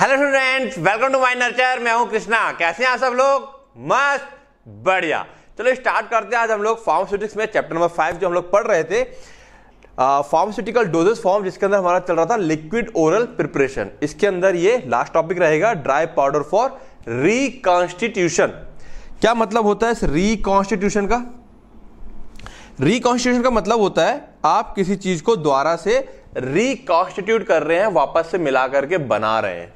Hello students welcome to my nurture मैं हूं कृष्णा कैसे हैं आप सब लोग मस्त बढ़िया चलो स्टार्ट करते हैं आज हम लोग फार्मास्यूटिक्स में चैप्टर नंबर फाइव जो हम लोग पढ़ रहे थे फार्मास्यूटिकल डोजेस फॉर्म जिसके अंदर हमारा चल रहा था लिक्विड ओरल प्रिपरेशन इसके अंदर ये लास्ट टॉपिक रहेगा ड्राई पाउडर फॉर रिकॉन्स्टिट्यूशन क्या मतलब होता है इस रिकॉन्स्टिट्यूशन का रिकॉन्स्टिट्यूशन का मतलब होता है आप किसी चीज को द्वारा से रिकॉन्स्टिट्यूट कर रहे हैं वापस से मिला करके बना रहे हैं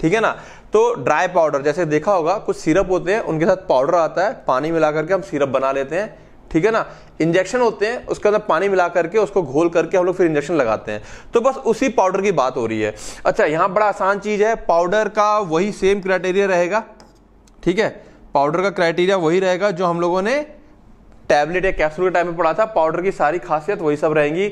ठीक है ना तो ड्राई पाउडर जैसे देखा होगा कुछ सिरप होते हैं उनके साथ पाउडर आता है पानी मिला करके हम सिरप बना लेते हैं ठीक है ना इंजेक्शन होते हैं उसके अंदर पानी मिला करके उसको घोल करके हम लोग फिर इंजेक्शन लगाते हैं तो बस उसी पाउडर की बात हो रही है अच्छा यहां बड़ा आसान चीज़ है पाउडर का वही सेम क्राइटेरिया रहेगा ठीक है पाउडर का क्राइटेरिया वही रहेगा जो हम लोगों ने टैबलेट या कैप्सूल के टाइम में पढ़ा था पाउडर की सारी खासियत वही सब रहेंगी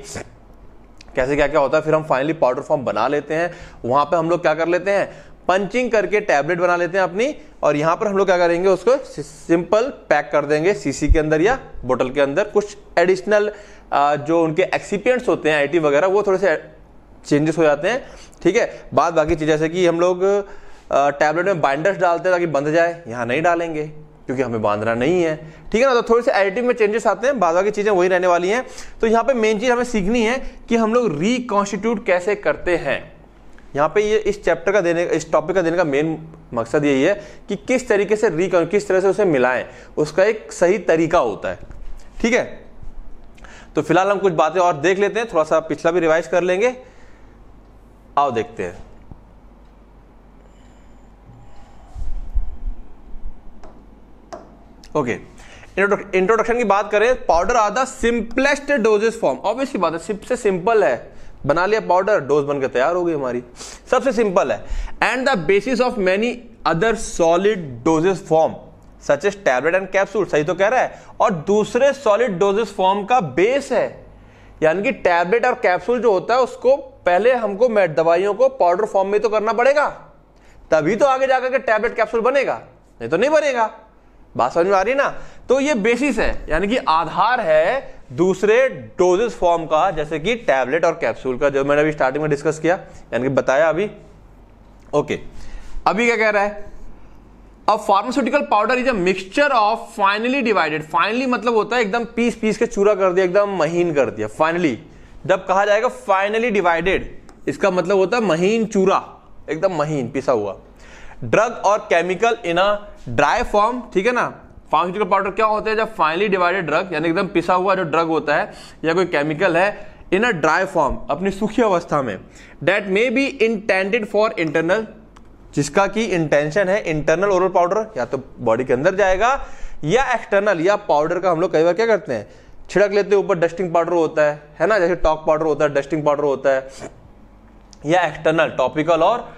कैसे क्या क्या होता है फिर हम फाइनली पाउडर फॉर्म बना लेते हैं वहां पे हम लोग क्या कर लेते हैं पंचिंग करके टैबलेट बना लेते हैं अपनी और यहाँ पर हम लोग क्या करेंगे उसको सिंपल पैक कर देंगे सीसी के अंदर या बोतल के अंदर कुछ एडिशनल जो उनके एक्सिपियंट्स होते हैं आईटी वगैरह वो थोड़े से चेंजेस हो जाते हैं ठीक है बाद बाकी चीज़ जैसे कि हम लोग टैबलेट में बाइंडर्स डालते हैं ताकि बंध जाए यहाँ नहीं डालेंगे क्योंकि हमें बांधना नहीं है ठीक है ना तो थोड़े से एडिटिंग में चेंजेस आते हैं बाद बाकी चीज़ें वही रहने वाली हैं तो यहाँ पे मेन चीज़ हमें सीखनी है कि हम लोग रिकॉन्स्टिट्यूट कैसे करते हैं यहाँ पे ये इस चैप्टर का देने इस टॉपिक का देने का मेन मकसद यही है कि किस तरीके से रिकन किस तरह से उसे मिलाएं उसका एक सही तरीका होता है ठीक है तो फिलहाल हम कुछ बातें और देख लेते हैं थोड़ा सा पिछला भी रिवाइज कर लेंगे आओ देखते हैं ओके इंट्रोडक्शन की बात करें powder are the simplest dosage form obviously बात है सबसे सिंपल है बना लिया पाउडर डोज बनकर तैयार हो गई हमारी सबसे सिंपल है and the basis of many other solid dosage form such as tablet and capsule सही तो कह रहा है और दूसरे सॉलिड डोजेस फॉर्म का बेस है यानी कि टैबलेट और कैप्सूल जो होता है उसको पहले हमको दवाइयों को पाउडर फॉर्म में तो करना पड़ेगा तभी तो आगे जाकर के टैबलेट कैप्सूल बनेगा नहीं तो नहीं बनेगा बात समझ में आ रही ना तो ये बेसिस है यानी कि आधार है दूसरे डोजेस फॉर्म का जैसे कि टैबलेट और कैप्सूल का जो मैंने अभी स्टार्टिंग में डिस्कस किया यानी कि बताया अभी ओके अभी क्या कह रहा है a pharmaceutical powder is a mixture of finely divided finely मतलब होता है एकदम पीस पीस के चूरा कर दिया एकदम महीन कर दिया फाइनली जब कहा जाएगा फाइनली डिवाइडेड इसका मतलब होता है महीन चूरा एकदम महीन पिसा हुआ ड्रग और chemical in a dry form ठीक है ना फार्मास्यूटिकल पाउडर क्या होता है जब फाइनली डिवाइडेड ड्रग यानी एकदम पिसा हुआ जो ड्रग होता है या कोई केमिकल है इन अ ड्राई फॉर्म अपनी सूखी अवस्था में that may be intended for internal जिसका की इंटेंशन है इंटरनल ओरल पाउडर या तो बॉडी के अंदर जाएगा या एक्सटर्नल या पाउडर का हम लोग कई बार क्या करते हैं छिड़क लेते हैं ऊपर डस्टिंग पाउडर होता है है ना जैसे टॉक पाउडर होता है डस्टिंग पाउडर होता है या एक्सटर्नल टॉपिकल और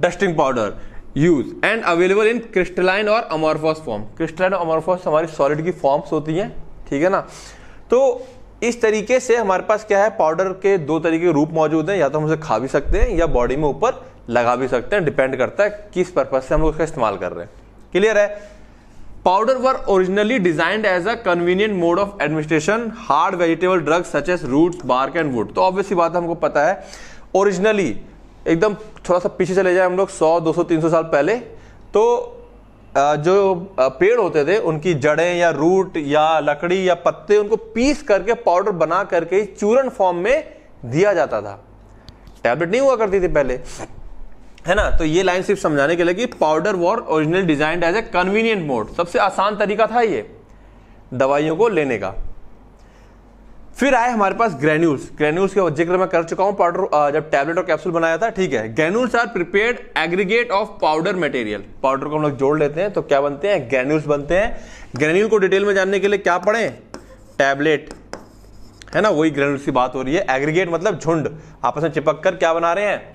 dusting powder use and available in crystalline और अमोरफॉस फॉर्म क्रिस्टलाइन और अमोरफॉस हमारी सॉलिड की फॉर्म्स होती हैं ठीक है ना तो इस तरीके से हमारे पास क्या है पाउडर के दो तरीके रूप मौजूद हैं या तो हम उसे खा भी सकते हैं या बॉडी में ऊपर लगा भी सकते हैं डिपेंड करता है किस पर्पज से हम लोग उसका इस्तेमाल कर रहे हैं क्लियर है powder were originally designed as a convenient mode of administration hard vegetable drugs such as roots bark and wood तो ऑब्वियसली बात हमको पता है ओरिजिनली एकदम थोड़ा सा पीछे चले जाए हम लोग 100, 200, 300 साल पहले तो जो पेड़ होते थे उनकी जड़ें या रूट या लकड़ी या पत्ते उनको पीस करके पाउडर बना करके चूरन फॉर्म में दिया जाता था टैबलेट नहीं हुआ करती थी पहले है ना तो ये लाइन सिर्फ समझाने के लिए कि powder were original designed as a convenient mode सबसे आसान तरीका था ये दवाइयों को लेने का फिर आए हमारे पास ग्रेन्यूल्स ग्रेन्यूल्स के जिक्र मैं कर चुका हूँ पाउडर uh, जब टैबलेट और कैप्सूल बनाया था ठीक है granules are prepared aggregate of powder material powder को हम लोग जोड़ लेते हैं तो क्या बनते हैं ग्रेन्यूल्स बनते हैं ग्रेन्यूल को डिटेल में जानने के लिए क्या पढ़े टैबलेट है ना वही ग्रेन्यूल्स की बात हो रही है एग्रीगेट मतलब झुंड आपस में चिपक कर क्या बना रहे हैं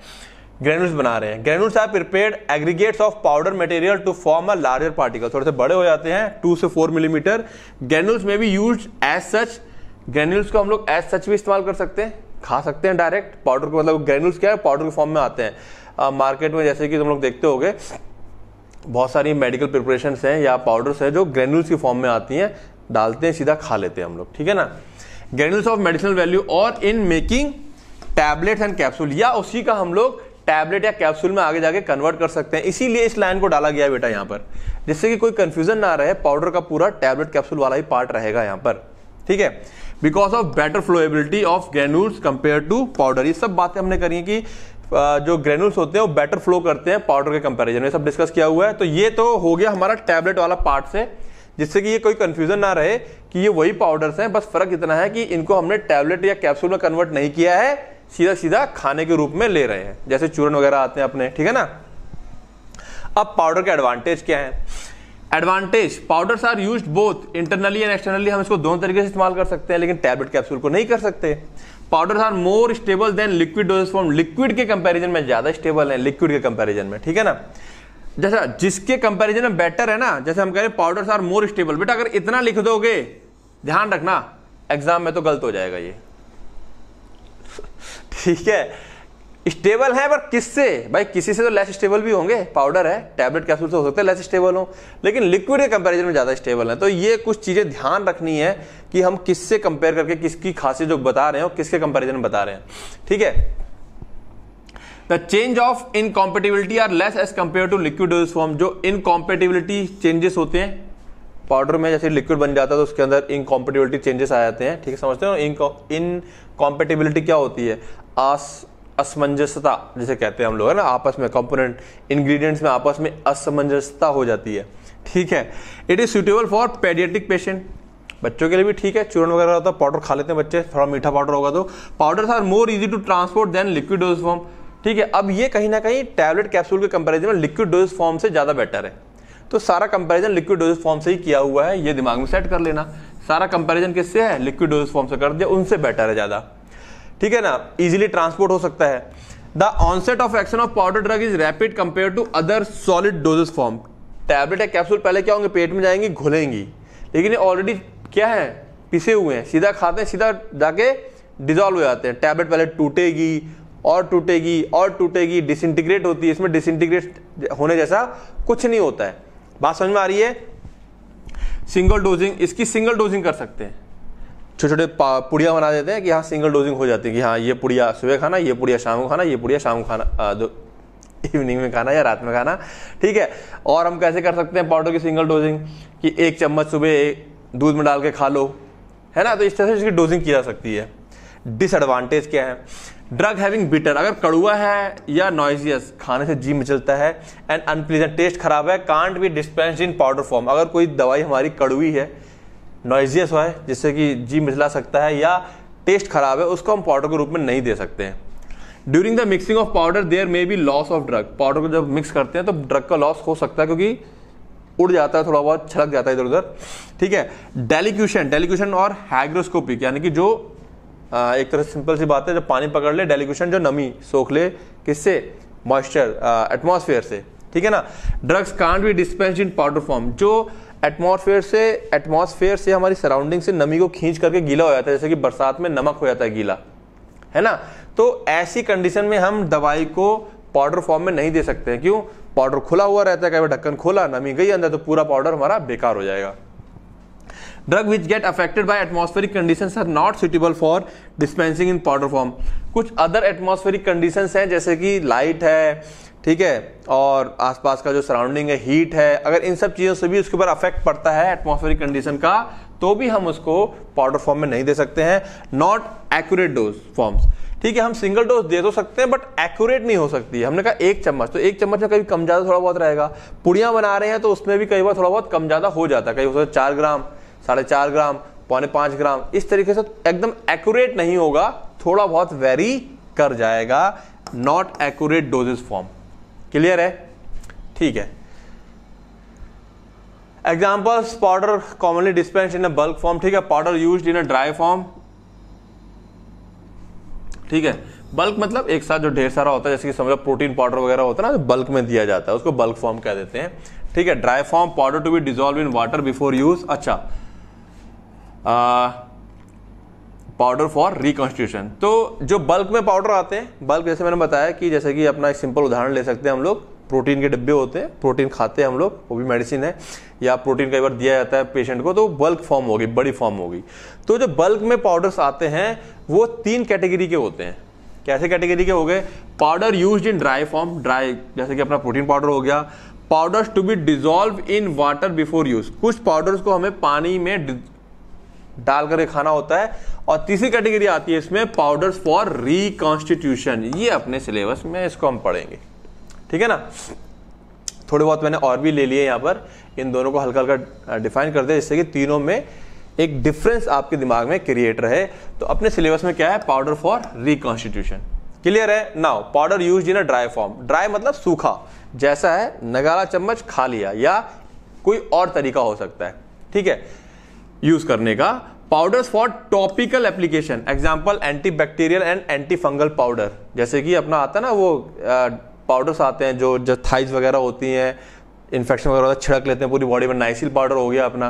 ग्रेन्यूल्स बना रहे हैं granules are prepared aggregates of powder material to form a larger particle थोड़े से बड़े हो जाते हैं टू से फोर मिलीमीटर ग्रेन्यूल्स में be use as such granules को हम लोग एज सच भी इस्तेमाल कर सकते हैं खा सकते हैं डायरेक्ट पाउडर को मतलब ग्रेन्यूल्स क्या है पाउडर के फॉर्म में आते हैं आ, मार्केट में जैसे कि तुम लोग देखते हो बहुत सारी मेडिकल प्रिपरेशन हैं या पाउडर्स हैं जो ग्रेन्यूल्स की फॉर्म में आती हैं डालते हैं सीधा खा लेते हैं हम लोग ठीक है ना ग्रेन्यूल्स ऑफ मेडिसिनल वैल्यू और in making tablet and capsule या उसी का हम लोग टैबलेट या कैप्सूल में आगे जाके कन्वर्ट कर सकते हैं इसीलिए इस लाइन को डाला गया बेटा यहाँ पर जिससे कि कोई कंफ्यूजन ना रहे पाउडर का पूरा टैबलेट कैप्सूल वाला ही पार्ट रहेगा यहाँ पर ठीक है because of better flowability of granules compare to powder ये सब बातें हमने करी कि जो ग्रेनुल्स होते हैं वो बेटर फ्लो करते हैं पाउडर के कंपेरिजन में सब डिस्कस किया हुआ है तो ये तो हो गया हमारा टैबलेट वाला पार्ट से जिससे कि ये कोई कंफ्यूजन ना रहे कि ये वही पाउडर्स हैं बस फर्क इतना है कि इनको हमने टैबलेट या कैप्सूल में कन्वर्ट नहीं किया है सीधा सीधा खाने के रूप में ले रहे हैं जैसे चूरन वगैरह आते हैं अपने ठीक है ना अब पाउडर के एडवांटेज क्या है advantage powders are use both internally and externally हम इसको दोनों तरीके से इस्तेमाल कर सकते हैं लेकिन टैबलेट कैप्सूल को नहीं कर सकते powders are more stable than liquid dosage form liquid के कंपैरिजन में ज्यादा स्टेबल है लिक्विड के कंपैरिजन में ठीक है ना जैसा जिसके कंपैरिजन में बेटर है ना जैसे हम कह रहे हैं पाउडर्स आर मोर स्टेबल बेटा अगर इतना लिख दोगे ध्यान रखना एग्जाम में तो गलत हो जाएगा ये ठीक है स्टेबल है पर किससे भाई किसी से तो लेस स्टेबल भी होंगे पाउडर है टैबलेट कैप्सूल से हो सकते हैं लेस स्टेबल हो लेकिन लिक्विड के कंपैरिजन में ज़्यादा स्टेबल है तो ये कुछ चीज़ें ध्यान रखनी है कि हम किससे कंपेयर करके किसकी खासियत जो बता रहे हैं और किसके कंपेरिजन में बता रहे हैं ठीक है the change of incompatibility are less as compare to liquid form जो इनकॉम्पेटिबिलिटी चेंजेस होते हैं पाउडर में जैसे लिक्विड बन जाता है तो उसके अंदर इनकॉम्पेटिबिलिटी चेंजेस आ जाते हैं ठीक है समझते हो इनकॉम्पेटिबिलिटी क्या होती है आस असमंजसता जिसे कहते हैं हम लोग है ना आपस में कंपोनेंट इंग्रेडिएंट्स में आपस में असमंजसता हो जाती है ठीक है it is suitable for paediatric patient बच्चों के लिए भी ठीक है चूर्ण वगैरह होता है पाउडर खा लेते हैं बच्चे थोड़ा मीठा पाउडर होगा तो powders are more easy to transport than liquid dose form ठीक है अब ये कहीं ना कहीं टैबलेट कैप्सूल के कंपैरिजन में लिक्विड डोज फॉर्म से ज़्यादा बेटर है तो सारा कंपैरिजन लिक्विड डोज फॉर्म से ही किया हुआ है ये दिमाग में सेट कर लेना सारा कंपैरिजन किससे है लिक्विड डोज फॉर्म से कर दिया उनसे बेटर है ज़्यादा ठीक है ना इजिली ट्रांसपोर्ट हो सकता है the onset of action of powder drug is rapid compare to other solid dosage form tablet या कैप्सूल पहले क्या होंगे पेट में जाएंगी घुलेंगी लेकिन ये ऑलरेडी क्या है पिसे हुए हैं सीधा खाते हैं सीधा जाके डिजॉल्व हो जाते हैं टैबलेट पहले टूटेगी और टूटेगी और टूटेगी डिसइंटीग्रेट होती है इसमें डिसइंटीग्रेट होने जैसा कुछ नहीं होता है बात समझ में आ रही है सिंगल डोजिंग इसकी सिंगल डोजिंग कर सकते हैं छोटे छोटे पुड़िया बना देते हैं कि हाँ सिंगल डोजिंग हो जाती है कि हाँ ये पुड़िया सुबह खाना ये पुड़िया शाम को खाना ये पुड़िया शाम को खाना दो इवनिंग में खाना या रात में खाना ठीक है और हम कैसे कर सकते हैं पाउडर की सिंगल डोजिंग कि एक चम्मच सुबह दूध में डाल के खा लो है ना तो इस तरह से इसकी डोजिंग की जा सकती है डिसएडवांटेज क्या है ड्रग हैविंग बिटर अगर कड़ुआ है या नॉइजियस खाने से जी मचलता है एंड अनप्लीजेंट टेस्ट खराब है can't be dispense in powder form अगर कोई दवाई हमारी कड़ुई है नॉइजियस है जिससे कि जी मिचला सकता है या टेस्ट खराब है उसको हम पाउडर के रूप में नहीं दे सकते हैं during the mixing of powder there may be loss of drug powder को जब मिक्स करते हैं तो ड्रग का लॉस हो सकता है क्योंकि उड़ जाता है थोड़ा बहुत छलक जाता है इधर उधर ठीक है डेलीक्यूशन डेलीक्यूशन और हाइग्रोस्कोपिक यानी कि जो आ, एक तरह से सिंपल सी बात है जब पानी पकड़ ले डेलीक्यूशन जो नमी सोख ले किससे मॉइस्चर एटमोसफेयर से ठीक है ना drugs can't be dispense in powder form जो एटमोसफेयर से एटमोसफेयर से हमारी सराउंडिंग से नमी को खींच करके गीला हो जाता है जैसे कि बरसात में नमक हो जाता है गीला है ना तो ऐसी कंडीशन में हम दवाई को पाउडर फॉर्म में नहीं दे सकते हैं क्यों पाउडर खुला हुआ रहता है कभी ढक्कन खोला नमी गई अंदर तो पूरा पाउडर हमारा बेकार हो जाएगा drug which get affected by atmospheric condition are not suitable for dispensing in powder form कुछ अदर एटमोस्फेरिक कंडीशन हैं जैसे कि लाइट है ठीक है और आसपास का जो सराउंडिंग है हीट है अगर इन सब चीज़ों से भी उसके ऊपर अफेक्ट पड़ता है एटमोस्फेरिक कंडीशन का तो भी हम उसको पाउडर फॉर्म में नहीं दे सकते हैं नॉट एक्यूरेट डोज फॉर्म्स ठीक है हम सिंगल डोज दे तो सकते हैं बट एक्यूरेट नहीं हो सकती है हमने कहा एक चम्मच तो एक चम्मच में कभी कम ज़्यादा थोड़ा बहुत रहेगा पुड़ियाँ बना रहे हैं तो उसमें भी कई बार थोड़ा बहुत कम ज़्यादा हो जाता है कई बार चार ग्राम साढ़े चार ग्राम पौने पाँच ग्राम इस तरीके से एकदम एक्यूरेट नहीं होगा थोड़ा बहुत वेरी कर जाएगा not accurate dosage form clear है ठीक है examples powder commonly dispense in a bulk form ठीक है powder use in a dry form ठीक है बल्क मतलब एक साथ जो ढेर सारा होता है जैसे कि समझो प्रोटीन पाउडर वगैरह होता है ना बल्क में दिया जाता है उसको बल्क फॉर्म कह देते हैं ठीक है dry form powder to be dissolve in water before use अच्छा ah, uh, powder for reconstitution तो जो बल्क में पाउडर आते हैं बल्क जैसे मैंने बताया कि जैसे कि अपना एक सिंपल उदाहरण ले सकते हैं हम लोग प्रोटीन के डिब्बे होते हैं प्रोटीन खाते हैं हम लोग वो भी मेडिसिन है या प्रोटीन कई बार दिया जाता है पेशेंट को तो बल्क फॉर्म होगी बड़ी फॉर्म होगी तो जो बल्क में पाउडर्स आते हैं वो तीन कैटेगरी के होते हैं कैसे कैटेगरी के हो गए powder use in dry form dry जैसे कि अपना प्रोटीन पाउडर हो गया powders to be dissolve in water before use कुछ पाउडर्स को हमें पानी में डाल करके खाना होता है और तीसरी कैटेगरी आती है इसमें पाउडर्स फॉर रिकॉन्स्टिट्यूशन ये अपने सिलेबस में इसको हम पढ़ेंगे ठीक है ना थोड़े बहुत मैंने और भी ले लिए यहां पर इन दोनों को हल्का हल्का डिफाइन कर दिया जिससे कि तीनों में एक डिफरेंस आपके दिमाग में क्रिएट रहे तो अपने सिलेबस में क्या है पाउडर फॉर रिकॉन्स्टिट्यूशन क्लियर है now powder use in a dry form dry मतलब सूखा जैसा है नगारा चम्मच खा लिया या कोई और तरीका हो सकता है ठीक है यूज करने का powders for topical application example anti bacterial and anti fungal powder जैसे कि अपना आता है ना वो पाउडर्स आते हैं जो जो थाइज वगैरह होती हैं इन्फेक्शन वगैरह छिड़क लेते हैं पूरी बॉडी में नाइसिल पाउडर हो गया अपना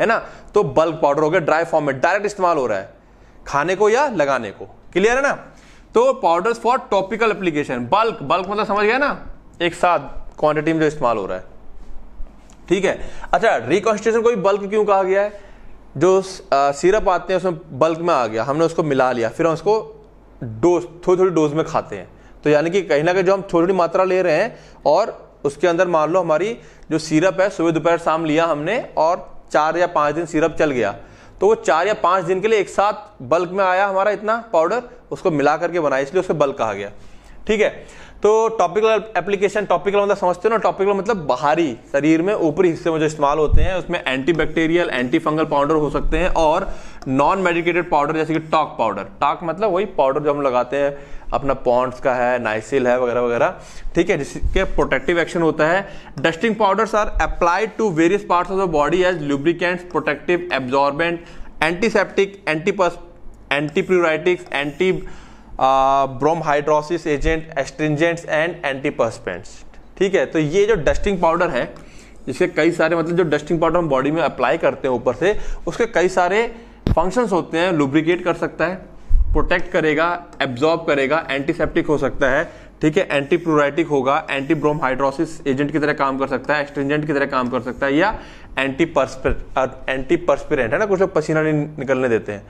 है ना तो बल्क पाउडर हो गया ड्राई फॉर्म में डायरेक्ट इस्तेमाल हो रहा है खाने को या लगाने को क्लियर है ना तो powders for topical application bulk bulk मतलब समझ गया ना एक साथ क्वांटिटी में जो इस्तेमाल हो रहा है ठीक है अच्छा रिकॉन्स्टिट्यूशन को भी बल्क क्यों कहा गया है जो सिरप आते हैं उसमें बल्क में आ गया हमने उसको मिला लिया फिर हम उसको डोज थोड़ी थोड़ी डोज में खाते हैं तो यानी कि कहीं ना कहीं जो हम छोटी छोटी मात्रा ले रहे हैं और उसके अंदर मान लो हमारी जो सिरप है सुबह दोपहर शाम लिया हमने और चार या पाँच दिन सिरप चल गया तो वो चार या पाँच दिन के लिए एक साथ बल्क में आया हमारा इतना पाउडर उसको मिला करके बनाया इसलिए उसको बल्क कहा गया ठीक है तो टॉपिकल एप्लीकेशन टॉपिकल मतलब समझते हो ना टॉपिकल मतलब बाहरी शरीर में ऊपरी हिस्से में जो इस्तेमाल होते हैं उसमें anti bacterial anti fungal powder हो सकते हैं और नॉन मेडिकेटेड पाउडर जैसे कि टॉक पाउडर टॉक मतलब वही पाउडर जो हम लगाते हैं अपना पॉन्ड्स का है नाइसिल है वगैरह वगैरह ठीक है जिसके प्रोटेक्टिव एक्शन होता है dusting powders are applied to various parts of the body as lubricants protective absorbent antiseptic antipus antipruritics anti bromhidrosis agent astringents and antiperspirants ठीक है तो ये जो डस्टिंग पाउडर है जिसके कई सारे मतलब जो डस्टिंग पाउडर हम बॉडी में अप्लाई करते हैं ऊपर से उसके कई सारे फंक्शंस होते हैं लुब्रिकेट कर सकता है प्रोटेक्ट करेगा एब्जॉर्ब करेगा एंटीसेप्टिक हो सकता है ठीक है एंटी प्रोराइटिक होगा एंटी ब्रोमहाइड्रोसिस एजेंट की तरह काम कर सकता है एक्सट्रेंजेंट की तरह काम कर सकता है या एंटी परस्पिर एंटी परस्पिरेंट है ना कुछ लोग पसीना नहीं निकलने देते हैं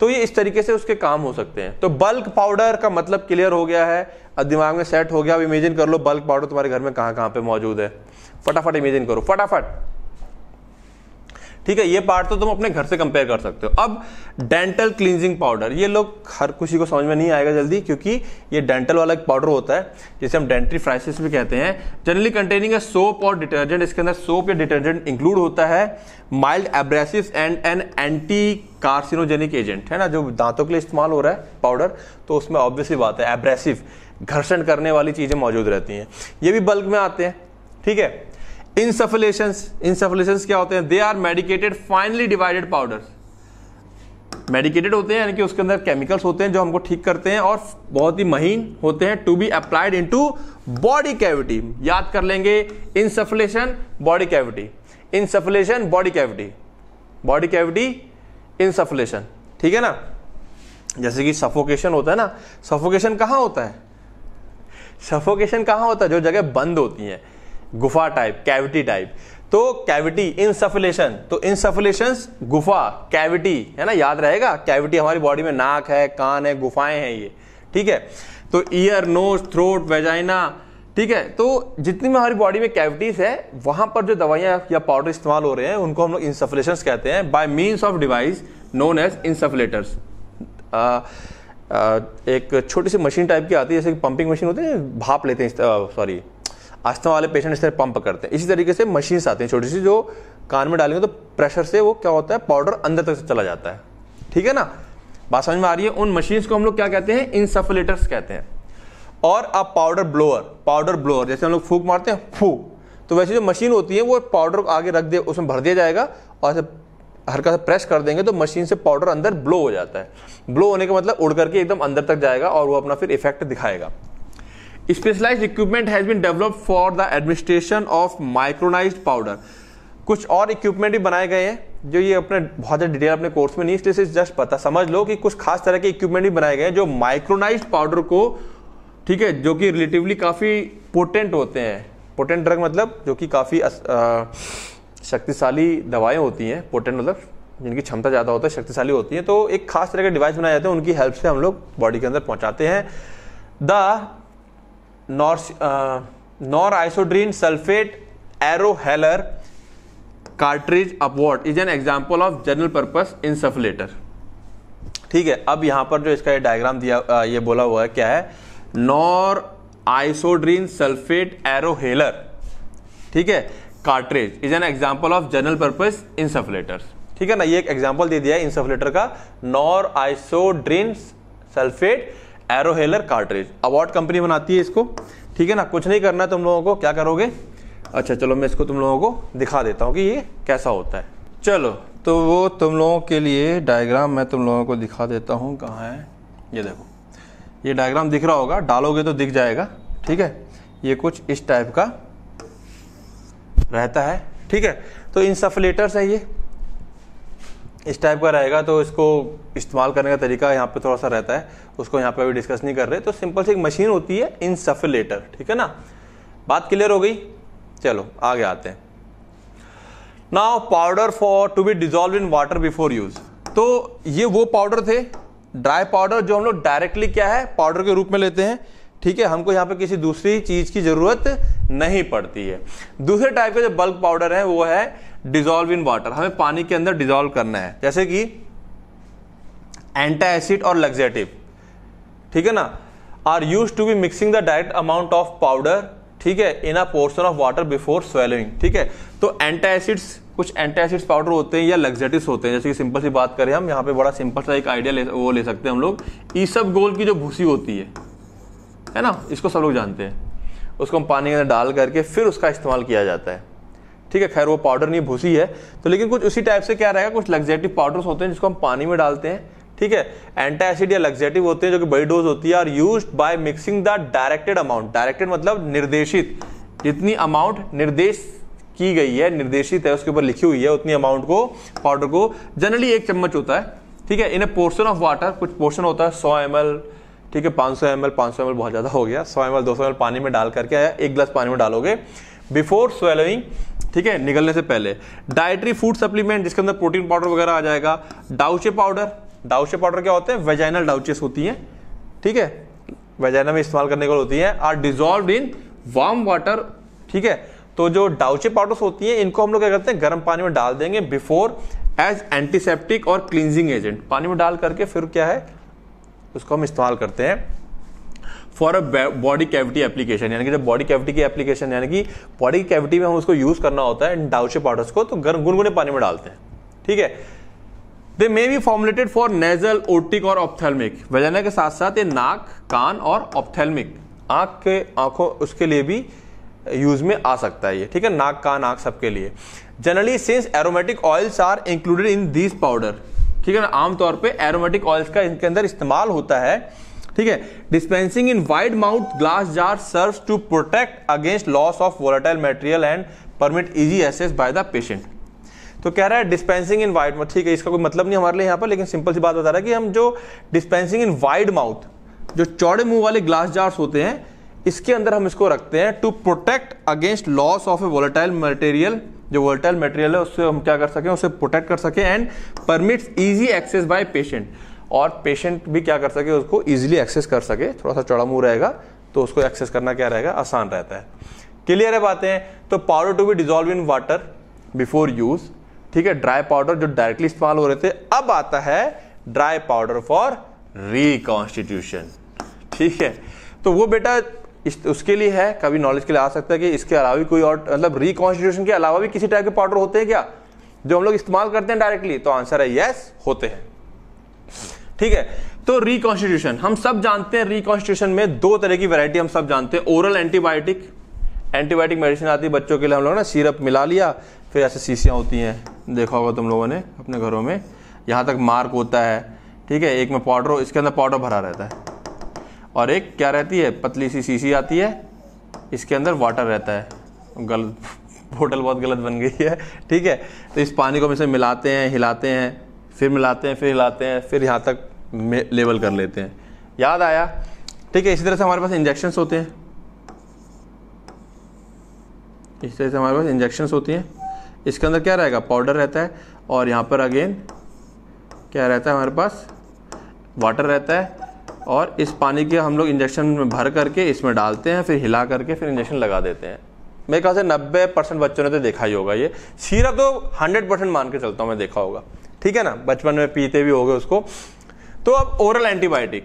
तो ये इस तरीके से उसके काम हो सकते हैं तो बल्क पाउडर का मतलब क्लियर हो गया है दिमाग में सेट हो गया अब इमेजिन कर लो बल्क पाउडर तुम्हारे घर में कहाँ कहाँ पे मौजूद है फटाफट इमेजिन करो फटाफट ठीक है ये पार्ट तो तुम अपने घर से कंपेयर कर सकते हो अब डेंटल क्लींजिंग पाउडर ये लोग हर खुशी को समझ में नहीं आएगा जल्दी क्योंकि ये डेंटल वाला एक पाउडर होता है जिसे हम डेंट्री फ्राइसिस भी कहते हैं जनरली कंटेनिंग है सोप और डिटर्जेंट इसके अंदर सोप या डिटर्जेंट इंक्लूड होता है mild abrasive and an anti carcinogenic agent है ना जो दांतों के लिए इस्तेमाल हो रहा है पाउडर तो उसमें ऑब्वियसली बात है एब्रेसिव घर्षण करने वाली चीज़ें मौजूद रहती हैं ये भी बल्क में आते हैं ठीक है इंसफलेशन इंसफलेशन क्या होते हैं they are medicated finely divided powder medicated होते हैं यानी कि उसके अंदर केमिकल्स होते हैं जो हमको ठीक करते हैं और बहुत ही महीन होते हैं to be applied into body cavity याद कर लेंगे insufflation body cavity insufflation body cavity body cavity insufflation ठीक है ना जैसे कि सफोकेशन होता है ना सफोकेशन कहाँ होता है सफोकेशन कहाँ होता है जो जगह बंद होती है गुफा टाइप कैविटी टाइप तो कैविटी इनसफुलेशन तो इनसफुलेशन गुफा कैविटी है ना याद रहेगा कैविटी हमारी बॉडी में नाक है कान है गुफाएं हैं ये ठीक है तो ईयर नोज थ्रोट वेजाइना ठीक है तो जितनी भी हमारी बॉडी में कैविटीज है वहां पर जो दवाइयां या पाउडर इस्तेमाल हो रहे हैं उनको हम लोग इंसफलेशन कहते हैं by means of device known as insufflators एक छोटी सी मशीन टाइप की आती है जैसे पंपिंग मशीन होती है भाप लेते हैं सॉरी आस्था वाले पेशेंट इस तरह पंप करते हैं इसी तरीके से मशीन्स आती हैं छोटी सी जो कान में डालेंगे तो प्रेशर से वो क्या होता है पाउडर अंदर तक से चला जाता है ठीक है ना बात समझ में आ रही है उन मशीन्स को हम लोग क्या कहते हैं इंसफलेटर्स कहते हैं और अब पाउडर ब्लोअर पाउडर ब्लोअर जैसे हम लोग फूक मारते हैं फू तो वैसे जो मशीन होती है वो पाउडर को आगे रख दे उसमें भर दिया जाएगा और ऐसे हल्का सा प्रेस कर देंगे तो मशीन से पाउडर अंदर ब्लो हो जाता है ब्लो होने का मतलब उड़ करके एकदम अंदर तक जाएगा और वो अपना फिर इफेक्ट दिखाएगा specialised equipment has been develop for the administration of micronize powder कुछ और इक्विपमेंट भी बनाए गए हैं जो ये अपने बहुत ज़्यादा डिटेल अपने कोर्स में नहीं इसलिए जस्ट पता समझ लो कि कुछ खास तरह के इक्विपमेंट भी बनाए गए हैं जो माइक्रोनाइज पाउडर को ठीक है जो कि रिलेटिवली काफ़ी पोटेंट होते हैं पोटेंट ड्रग मतलब जो कि काफ़ी शक्तिशाली दवाएं होती हैं पोटेंट मतलब जिनकी क्षमता ज़्यादा होता है शक्तिशाली होती है तो एक खास तरह के डिवाइस बनाए जाते हैं उनकी हेल्प से हम लोग बॉडी के अंदर पहुंचाते हैं the nor Norisodrine sulphate aerohaler cartridge upward is an example of general in insufflator ठीक है अब यहां पर जो इसका ये डायग्राम दिया ये बोला हुआ है क्या है नॉर आइसोड्रीन सल्फेट एरोहेलर ठीक है cartridge is an example of general purpose insufflator ठीक है ना ये एक एग्जाम्पल दे दिया है इंसफलेटर का Norisodrine sulphate aerohaler cartridge award company बनाती है इसको ठीक है ना कुछ नहीं करना है तुम लोगों को क्या करोगे अच्छा चलो मैं इसको तुम लोगों को दिखा देता हूँ कि ये कैसा होता है चलो तो वो तुम लोगों के लिए डायग्राम मैं तुम लोगों को दिखा देता हूँ कहाँ है ये देखो ये डायग्राम दिख रहा होगा डालोगे तो दिख जाएगा ठीक है ये कुछ इस टाइप का रहता है ठीक है तो इंसफलेटर्स है ये इस टाइप का रहेगा तो इसको इस्तेमाल करने का तरीका यहाँ पे थोड़ा सा रहता है उसको यहाँ पे अभी डिस्कस नहीं कर रहे तो सिंपल सी एक मशीन होती है सफिलेटर ठीक है ना बात क्लियर हो गई चलो आगे आते हैं now powder for to be dissolve in water before use तो ये वो पाउडर थे ड्राई पाउडर जो हम लोग डायरेक्टली क्या है पाउडर के रूप में लेते हैं ठीक है हमको यहाँ पे किसी दूसरी चीज की जरूरत नहीं पड़ती है दूसरे टाइप के जो बल्क पाउडर है वो है डिजोल्व इन वाटर हमें पानी के अंदर डिजोल्व करना है जैसे कि एंटा एसिड और लग्जेटिव ठीक है ना are use to be mixing the direct amount of powder ठीक है in a portion of water before swallowing ठीक है तो एंटा एसिड्स कुछ एंटा एसिड्स पाउडर होते हैं या लग्जेटिव होते हैं जैसे कि सिंपल सी बात करें हम यहाँ पे बड़ा सिंपल सा एक आइडिया ले वो ले सकते हैं हम लोग ई सब गोल की जो भूसी होती है है ना इसको सब लोग जानते हैं उसको हम पानी के अंदर डाल करके फिर उसका इस्तेमाल किया जाता है ठीक है खैर वो पाउडर नहीं भूसी है तो लेकिन कुछ उसी टाइप से क्या रहेगा कुछ लग्जेटिव पाउडर्स होते हैं जिसको हम पानी में डालते हैं ठीक है एंटा एसिड या लग्जेटिव होते हैं जो कि बड़ी डोज होती है और use by mixing the directed amount directed मतलब निर्देशित जितनी अमाउंट निर्देश की गई है निर्देशित है उसके ऊपर लिखी हुई है उतनी अमाउंट को पाउडर को जनरली एक चम्मच होता है ठीक है in a portion of water कुछ पोर्शन होता है सौ एम ठीक है पांच सौ एम एल पाँच बहुत ज़्यादा हो गया सौ एम एल दो सौ एम पानी में डाल करके एक ग्लास पानी में डालोगे बिफोर स्वेलोइंग ठीक है निकलने से पहले डायट्री फूड सप्लीमेंट जिसके अंदर प्रोटीन पाउडर वगैरह आ जाएगा डाउचे पाउडर डाउचे पाउडर क्या होते हैं वेजाइनल डाउचेस होती हैं ठीक है वेजाइना में इस्तेमाल करने के लिए होती हैं are dissolve in warm water ठीक है तो जो डाउचे पाउडर्स होती हैं इनको हम लोग क्या करते हैं गर्म पानी में डाल देंगे बिफोर एज एंटीसेप्टिक और क्लिनजिंग एजेंट पानी में डाल करके फिर क्या है उसको हम इस्तेमाल करते हैं for a body cavity application यानी कि जब बॉडी कैविटी की एप्लीकेशन यानी कि बॉडी कैविटी में हम उसको यूज करना होता है डाउशे पाउडर्स को तो गर्म गुनगुने पानी में डालते हैं ठीक है they may be formulated for nasal otic और ऑप्थेलमिक वजना के साथ साथ ये नाक कान और ऑप्थेलमिक आंख के आंखों उसके लिए भी यूज में आ सकता है ये ठीक है नाक कान आंख सबके लिए generally since aromatic oils are included in this powder ठीक है ना आमतौर पे एरोमेटिक ऑयल्स का इनके अंदर इस्तेमाल होता है ठीक है dispensing in wide mouth glass jar serve to protect against loss of volatile material and permit easy access by the patient तो कह रहा है डिस्पेंसिंग इन वाइड माउथ ठीक है इसका कोई मतलब नहीं हमारे लिए यहाँ पर लेकिन सिंपल सी बात बता रहा है कि हम जो डिस्पेंसिंग इन वाइड माउथ जो चौड़े मुंह वाले ग्लास जार्स होते हैं इसके अंदर हम इसको रखते हैं to protect against loss of a volatile material जो वोलेटाइल मटेरियल है उससे हम क्या कर सकें उसे प्रोटेक्ट कर सकें and permits easy access by patient और पेशेंट भी क्या कर सके उसको ईजिली एक्सेस कर सके थोड़ा सा चौड़ा मुँह रहेगा तो उसको एक्सेस करना क्या रहेगा आसान रहता है क्लियर है बातें तो powder to be dissolve in water before use ठीक है ड्राई पाउडर जो डायरेक्टली इस्तेमाल हो रहे थे अब आता है ड्राई पाउडर फॉर रिकॉन्स्टिट्यूशन ठीक है तो वो बेटा इस, उसके लिए है कभी नॉलेज के लिए आ सकता है कि इसके अलावा भी कोई और मतलब रिकॉन्स्टिट्यूशन के अलावा भी किसी टाइप के पाउडर होते हैं क्या जो हम लोग इस्तेमाल करते हैं डायरेक्टली तो आंसर है यस होते हैं ठीक है तो रिकॉन्स्टिट्यूशन हम सब जानते हैं रिकॉन्स्टिट्यूशन में दो तरह की वैरायटी हम सब जानते हैं ओरल एंटीबायोटिक एंटीबायोटिक मेडिसिन आती है बच्चों के लिए हम लोग ना सिरप मिला लिया फिर ऐसे शीशियाँ होती हैं देखा होगा तुम लोगों ने अपने घरों में यहाँ तक मार्क होता है ठीक है एक में पाउडर इसके अंदर पाउडर भरा रहता है और एक क्या रहती है पतली सी शीशी आती है इसके अंदर वाटर रहता है गलत बोतल बहुत गलत बन गई है ठीक है तो इस पानी को हम इसे मिलाते हैं हिलाते हैं फिर मिलाते हैं फिर हिलाते हैं फिर यहाँ तक लेवल कर लेते हैं याद आया ठीक है इसी तरह से हमारे पास इंजेक्शन्स होते हैं इस तरह से हमारे पास इंजेक्शन होती हैं इसके अंदर क्या रहेगा पाउडर रहता है और यहाँ पर अगेन क्या रहता है हमारे पास वाटर रहता है और इस पानी के हम लोग इंजेक्शन में भर करके इसमें डालते हैं फिर हिला करके फिर इंजेक्शन लगा देते हैं मेरे ख्याल से 90 परसेंट बच्चों ने तो देखा ही होगा ये सीरा तो 100 परसेंट मान के चलता हूँ मैं देखा होगा ठीक है ना बचपन में पीते भी हो गए उसको तो अब oral antibiotic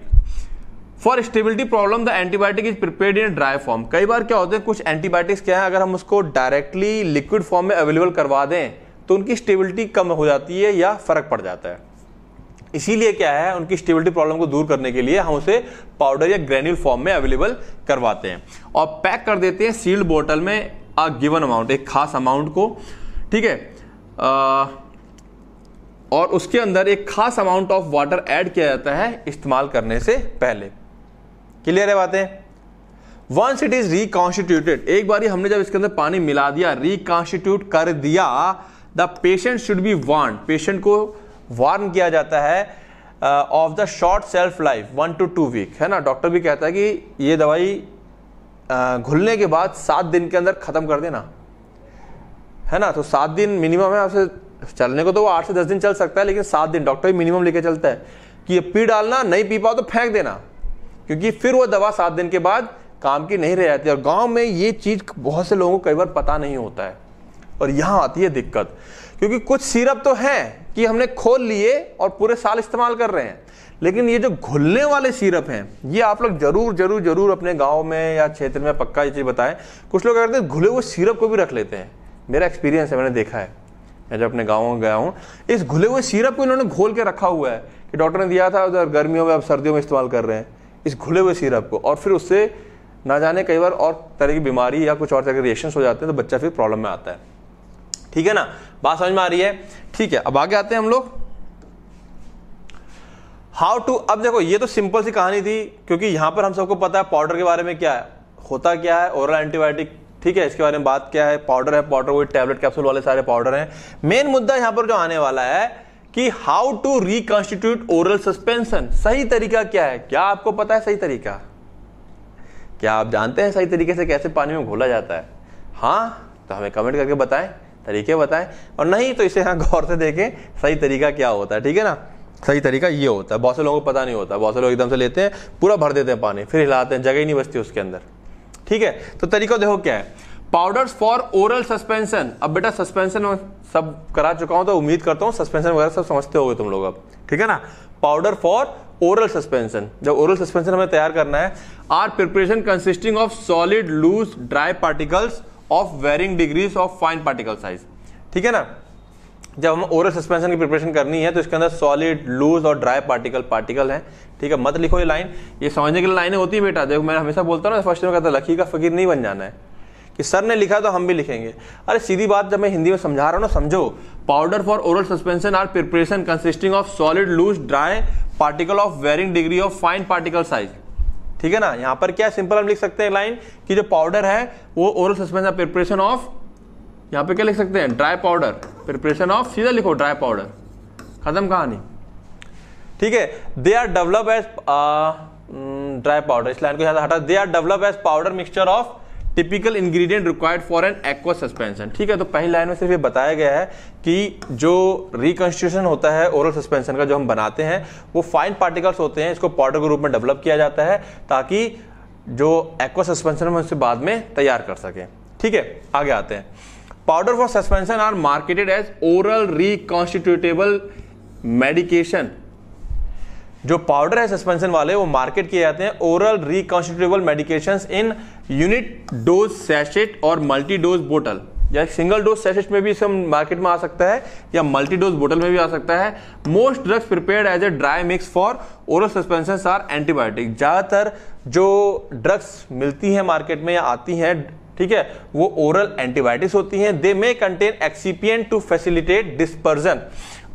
for stability problem the antibiotic is prepare in dry form कई बार क्या होते हैं कुछ एंटीबायोटिक्स क्या है अगर हम उसको डायरेक्टली लिक्विड फॉर्म में अवेलेबल करवा दें तो उनकी स्टेबिलिटी कम हो जाती है या फर्क पड़ जाता है इसीलिए क्या है उनकी स्टेबिलिटी प्रॉब्लम को दूर करने के लिए हम उसे पाउडर या ग्रेन्यूल फॉर्म में अवेलेबल करवाते हैं और पैक कर देते हैं सील्ड बोतल में अ गिवन अमाउंट एक खास अमाउंट को ठीक है और उसके अंदर एक खास अमाउंट ऑफ वाटर ऐड किया जाता है इस्तेमाल करने से पहले क्लियर है बातें वंस इट इज रिकॉन्स्टिट्यूटेड एक बार हमने जब इसके अंदर पानी मिला दिया रिकॉन्स्टिट्यूट कर दिया the patient should be warn patient को वार्न किया जाता है of the short shelf life one to two week है ना डॉक्टर भी कहता है कि ये दवाई uh, घुलने के बाद सात दिन के अंदर ख़त्म कर देना है ना तो सात दिन मिनिमम है आपसे चलने को तो वो आठ से दस दिन चल सकता है लेकिन सात दिन डॉक्टर मिनिमम लेके चलता है कि ये पी डालना नहीं पी पाओ तो फेंक देना क्योंकि फिर वो दवा सात दिन के बाद काम की नहीं रह जाती और गांव में ये चीज़ बहुत से लोगों को कई बार पता नहीं होता है और यहां आती है दिक्कत क्योंकि कुछ सिरप तो है कि हमने खोल लिए और पूरे साल इस्तेमाल कर रहे हैं लेकिन ये जो घुलने वाले सिरप हैं ये आप लोग जरूर जरूर जरूर अपने गांव में या क्षेत्र में पक्का ये चीज़ बताएं कुछ लोग क्या करते हैं घुले हुए सिरप को भी रख लेते हैं मेरा एक्सपीरियंस है मैंने देखा है या जब अपने गाँव गया हूँ इस घुले हुए सिरप को इन्होंने घोल के रखा हुआ है कि डॉक्टर ने दिया था उधर गर्मियों में अब सर्दियों में इस्तेमाल कर रहे हैं इस घुले हुए सिरप को और फिर उससे ना जाने कई बार और तरह की बीमारी या कुछ और तरह के रिएक्शन हो जाते हैं तो बच्चा फिर प्रॉब्लम में आता है ठीक है ना बात समझ में आ रही है ठीक है अब आगे आते हैं हम लोग हाउ टू अब देखो ये तो सिंपल सी कहानी थी क्योंकि यहां पर हम सबको पता है पाउडर के बारे में क्या है होता क्या है ओरल एंटीबायोटिक ठीक है इसके बारे में बात क्या है पाउडर है पाउडर वही टैबलेट कैप्सूल वाले सारे पाउडर हैं मेन मुद्दा यहां पर जो आने वाला है कि how to reconstitute oral suspension सही तरीका क्या है क्या आपको पता है सही तरीका क्या आप जानते हैं सही तरीके से कैसे पानी में घोला जाता है हाँ तो हमें कमेंट करके बताएं तरीके बताएं और नहीं तो इसे यहाँ गौर से देखें सही तरीका क्या होता है ठीक है ना सही तरीका ये होता है बहुत से लोगों को पता नहीं होता बहुत से लोग एकदम से लेते हैं पूरा भर देते हैं पानी फिर हिलाते हैं जगह ही नहीं बचती उसके अंदर ठीक है तो तरीका देखो क्या है पाउडर्स फॉर ओरल सस्पेंशन अब बेटा सस्पेंशन सब करा चुका हूं तो उम्मीद करता हूं सस्पेंशन वगैरह सब समझते हो तुम लोग अब ठीक है ना पाउडर फॉर ओरल सस्पेंशन जब ओरल सस्पेंशन हमें तैयार करना है are preparation consisting of solid loose dry particles of varying degrees of fine particle size ठीक है ना जब हम ओरल सस्पेंशन की प्रिपरेशन करनी है तो इसके अंदर सॉलिड लूज और ड्राई पार्टिकल पार्टिकल है ठीक है मत लिखो ये लाइन ये समझने के लिए लाइनें होती है बेटा देखो मैं हमेशा बोलता हूँ ना फर्स्ट में कहता लकी का फकीर नहीं बन जाना है कि सर ने लिखा तो हम भी लिखेंगे अरे सीधी बात जब मैं हिंदी में समझा रहा हूँ ना समझो powder for oral suspension are preparation consisting of solid loose dry particle of varying degree of fine particle size ठीक है ना यहाँ पर क्या सिंपल हम लिख सकते हैं लाइन कि जो पाउडर है वो ओरल सस्पेंशन प्रिपरेशन ऑफ यहाँ पे क्या लिख सकते हैं ड्राई पाउडर प्रिपरेशन ऑफ सीधा लिखो ड्राई पाउडर खत्म कहानी ठीक है they are develop as dry powder इस लाइन को यहाँ हटा दे are develop as powder mixture of typical ingredient required for an aqueous suspension ठीक है तो पहली लाइन में सिर्फ ये बताया गया है कि जो रिकॉन्स्टिट्यूशन होता है ओरल सस्पेंशन का जो हम बनाते हैं वो फाइन पार्टिकल्स होते हैं इसको पाउडर के रूप में डेवलप किया जाता है ताकि जो एक्वा सस्पेंशन हम उसे बाद में तैयार कर सकें ठीक है आगे आते हैं powder for suspension are marketed as oral reconstitutable medication जो पाउडर है सस्पेंशन वाले वो मार्केट किए जाते हैं oral reconstitutable medications in unit dose sachet और मल्टी डोज बोटल या सिंगल डोज सैशेट में भी इसे मार्केट में आ सकता है या मल्टी डोज बोटल में भी आ सकता है most drugs prepared as a dry mix for oral suspension are antibiotic ज़्यादातर जो ड्रग्स मिलती हैं मार्केट में या आती हैं ठीक है वो ओरल एंटीबायोटिक्स होती हैं they may contain excipient to facilitate dispersion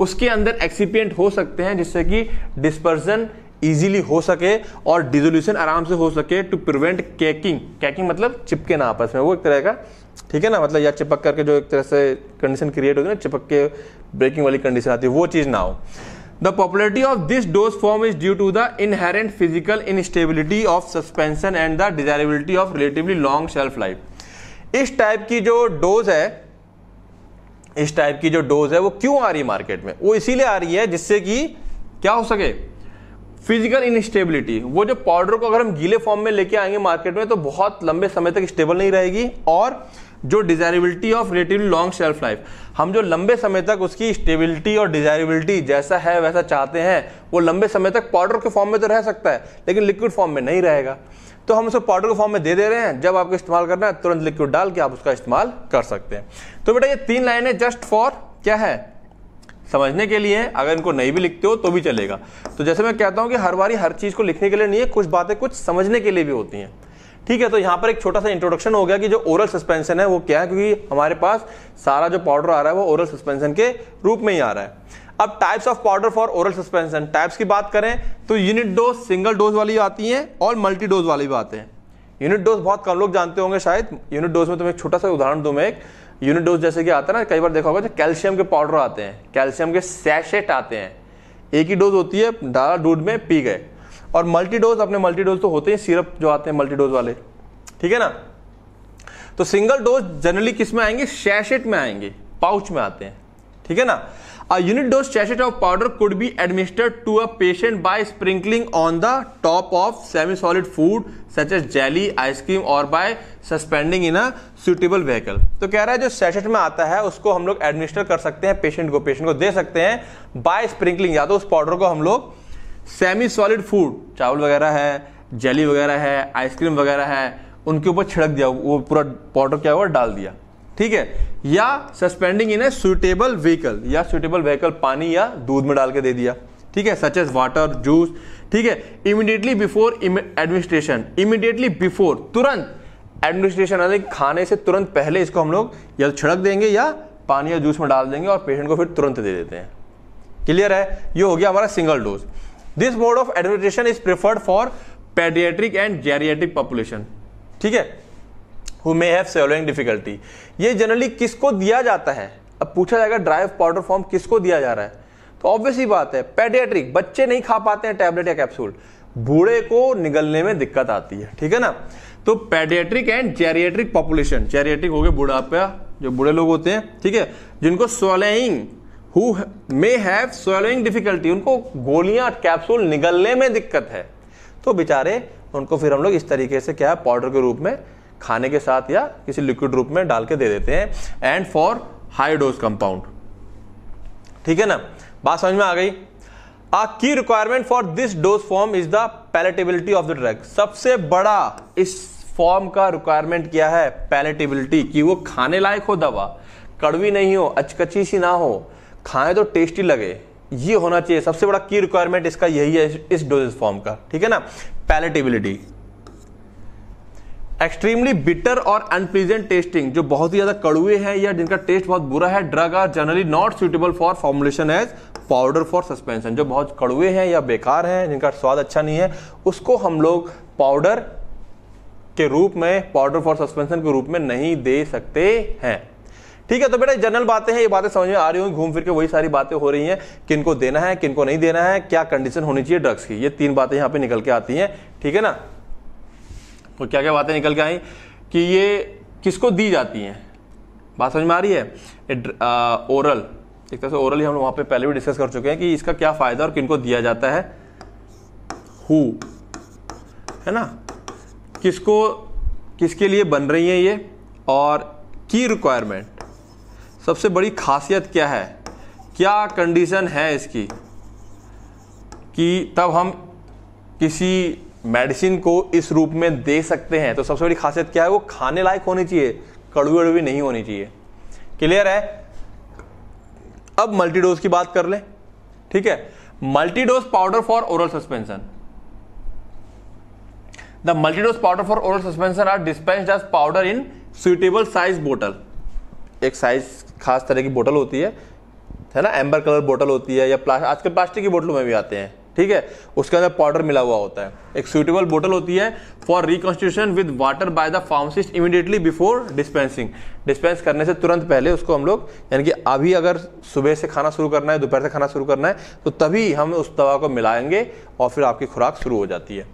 उसके अंदर एक्सीपियंट हो सकते हैं जिससे कि डिस्पर्जन इजीली हो सके और डिजोल्यूशन आराम से हो सके टू प्रिवेंट कैकिंग कैकिंग मतलब चिपके ना आपस में वो एक तरह का ठीक है ना मतलब या चिपक करके जो एक तरह से कंडीशन क्रिएट होगी ना चिपक के ब्रेकिंग वाली कंडीशन आती है वो चीज़ ना हो the popularity of this dose form is due to the inherent physical instability of suspension and the desirability of relatively long shelf life इस टाइप की जो डोज है इस टाइप की जो डोज है वो क्यों आ रही है मार्केट में वो इसीलिए आ रही है जिससे कि क्या हो सके फिजिकल इनस्टेबिलिटी वो जो पाउडर को अगर हम गीले फॉर्म में लेके आएंगे मार्केट में तो बहुत लंबे समय तक स्टेबल नहीं रहेगी और जो desirability of relatively long shelf life हम जो लंबे समय तक उसकी स्टेबिलिटी और डिजायरेबिलिटी जैसा है वैसा चाहते हैं वो लंबे समय तक पाउडर के फॉर्म में तो रह सकता है लेकिन लिक्विड फॉर्म में नहीं रहेगा तो हम उसको पाउडर के फॉर्म में दे दे रहे हैं जब आपको इस्तेमाल करना है तुरंत लिक्विड डाल के आप उसका इस्तेमाल कर सकते हैं तो बेटा ये तीन लाइनें जस्ट फॉर क्या है समझने के लिए अगर इनको नहीं भी लिखते हो तो भी चलेगा तो जैसे मैं कहता हूँ कि हर बारी हर चीज़ को लिखने के लिए नहीं है कुछ बातें कुछ समझने के लिए भी होती हैं ठीक है तो यहाँ पर एक छोटा सा इंट्रोडक्शन हो गया कि जो ओरल सस्पेंशन है वो क्या है क्योंकि हमारे पास सारा जो पाउडर आ रहा है वो ओरल सस्पेंशन के रूप में ही आ रहा है अब types of powder for oral suspension types की बात करें तो यूनिट डोज सिंगल डोज वाली आती हैं और मल्टी डोज वाली भी आते हैं यूनिट डोज बहुत कम लोग जानते होंगे शायद यूनिट डोज में तुम्हें एक छोटा सा उदाहरण दूं मैं एक यूनिट डोज जैसे कि आता है ना कई बार देखा होगा जो कैल्शियम के पाउडर आते हैं कैल्शियम के सैशेट आते हैं एक ही डोज होती है डाला दूध में पी गए और मल्टी डोज अपने मल्टी डोज तो होते हैं सिरप जो आते हैं मल्टी डोज वाले ठीक है ना तो सिंगल डोज जनरली किस में आएंगे सैशेट में आएंगे पाउच में आते हैं ठीक है ना A unit dose sachet of powder could be administered to a patient by sprinkling on the top of semi-solid food such as jelly, ice cream or by suspending in a suitable vehicle. तो कह रहा है जो सैशेट में आता है उसको हम लोग एडमिनिस्टर कर सकते हैं पेशेंट को पेशेंट को दे सकते हैं बाय स्प्रिंकलिंग या तो उस पाउडर को हम लोग सेमी सॉलिड फूड चावल वगैरह है जेली वगैरह है आइसक्रीम वगैरह है उनके ऊपर छिड़क दिया वो पूरा पाउडर क्या हुआ डाल दिया ठीक है या suspending in a suitable vehicle या सुटेबल व्हीकल पानी या दूध में डाल के दे दिया ठीक है सच एज वाटर जूस ठीक है immediately before administration immediately before तुरंत एडमिनिस्ट्रेशन खाने से तुरंत पहले इसको हम लोग या तो छिड़क देंगे या पानी या जूस में डाल देंगे और पेशेंट को फिर तुरंत दे देते हैं क्लियर है ये हो गया हमारा single dose this mode of administration is preferred for paediatric and geriatric population ठीक है who may have swallowing difficulty ये जनरली किसको दिया जाता है अब पूछा जाएगा ड्राइव पाउडर फॉर्म किसको दिया जा रहा है तो ऑब्वियसली बात है पेडियाट्रिक बच्चे नहीं खा पाते हैं टैबलेट या कैप्सूल बूढ़े को निगलने में दिक्कत आती है ठीक है ना तो paediatric and geriatric population geriatric हो गए बुढ़ापा जो बूढ़े लोग होते हैं ठीक है जिनको swallowing who may have swallowing difficulty उनको गोलियां कैप्सूल निगलने में दिक्कत है तो बेचारे उनको फिर हम लोग इस तरीके से क्या है पाउडर के रूप में खाने के साथ या किसी लिक्विड रूप में डाल के दे देते हैं and for high dose compound ठीक है ना बात समझ में आ गई आ की requirement for this dose form is the palatability of the drug सबसे बड़ा इस फॉर्म का रिक्वायरमेंट क्या है पैलेटेबिलिटी कि वो खाने लायक हो दवा कड़वी नहीं हो अचकची सी ना हो खाएं तो टेस्टी लगे ये होना चाहिए सबसे बड़ा की रिक्वायरमेंट इसका यही है इस डोजेस फॉर्म का ठीक है ना पैलेटेबिलिटी एक्सट्रीमली बिटर और अनप्लीजेंट टेस्टिंग जो बहुत ही ज्यादा कड़ुए हैं या जिनका टेस्ट बहुत बुरा है drug are generally not suitable for formulation as powder for suspension जो बहुत कड़ुए हैं या बेकार हैं जिनका स्वाद अच्छा नहीं है उसको हम लोग पाउडर के रूप में पाउडर फॉर सस्पेंशन के रूप में नहीं दे सकते हैं ठीक है तो बेटा जनरल बातें हैं ये बातें समझ में आ रही होंगी घूम फिर के वही सारी बातें हो रही हैं किनको देना है किनको नहीं देना है क्या कंडीशन होनी चाहिए ड्रग्स की ये तीन बातें यहाँ पे निकल के आती हैं ठीक है ना तो क्या क्या बातें निकल के आई कि ये किसको दी जाती हैं बात समझ में आ रही है ओरल एक तरह से ओरली हम वहाँ पे पहले भी डिस्कस कर चुके हैं कि इसका क्या फ़ायदा और किनको दिया जाता है हु है ना किसको किसके लिए बन रही है ये और की रिक्वायरमेंट सबसे बड़ी खासियत क्या है क्या कंडीशन है इसकी कि तब हम किसी मेडिसिन को इस रूप में दे सकते हैं तो सबसे बड़ी खासियत क्या है वो खाने लायक होनी चाहिए कड़वी वड़वी नहीं होनी चाहिए क्लियर है अब मल्टीडोज की बात कर ले ठीक है multidose powder for oral suspension the multidose powder for oral suspension are dispense as powder in suitable size bottle एक साइज खास तरह की बोटल होती है है ना एम्बर कलर बोटल होती है या प्लास्ट आजकल प्लास्टिक की बोटलों में भी आते हैं ठीक है उसके अंदर पाउडर मिला हुआ होता है एक सुइटेबल बोतल होती है for reconstitution with water by the pharmacist immediately before dispensing dispense करने से तुरंत पहले उसको हम लोग यानी कि अभी अगर सुबह से खाना शुरू करना है दोपहर से खाना शुरू करना है तो तभी हम उस दवा को मिलाएंगे और फिर आपकी खुराक शुरू हो जाती है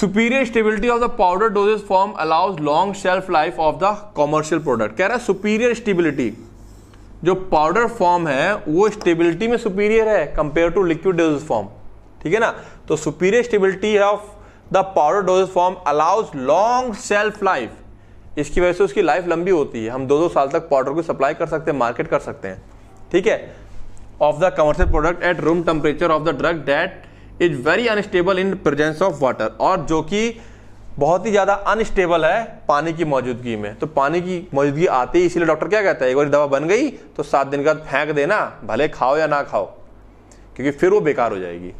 superior stability of the powder dosage form allows long shelf life of the commercial product कह रहा है सुपीरियर स्टेबिलिटी जो पाउडर फॉर्म है वो स्टेबिलिटी में सुपीरियर है compare to liquid dosage form ठीक है ना तो superior stability of the powder dosage form allows long shelf life इसकी वजह से उसकी लाइफ लंबी होती है हम दो दो साल तक पाउडर को सप्लाई कर सकते हैं मार्केट कर सकते हैं ठीक है of the commercial product at room temperature of the drug that is very unstable in presence of water और जो कि बहुत ही ज़्यादा अनस्टेबल है पानी की मौजूदगी में तो पानी की मौजूदगी आती ही इसलिए डॉक्टर क्या कहता है एक बार दवा बन गई तो सात दिन के बाद फेंक देना भले खाओ या ना खाओ क्योंकि फिर वो बेकार हो जाएगी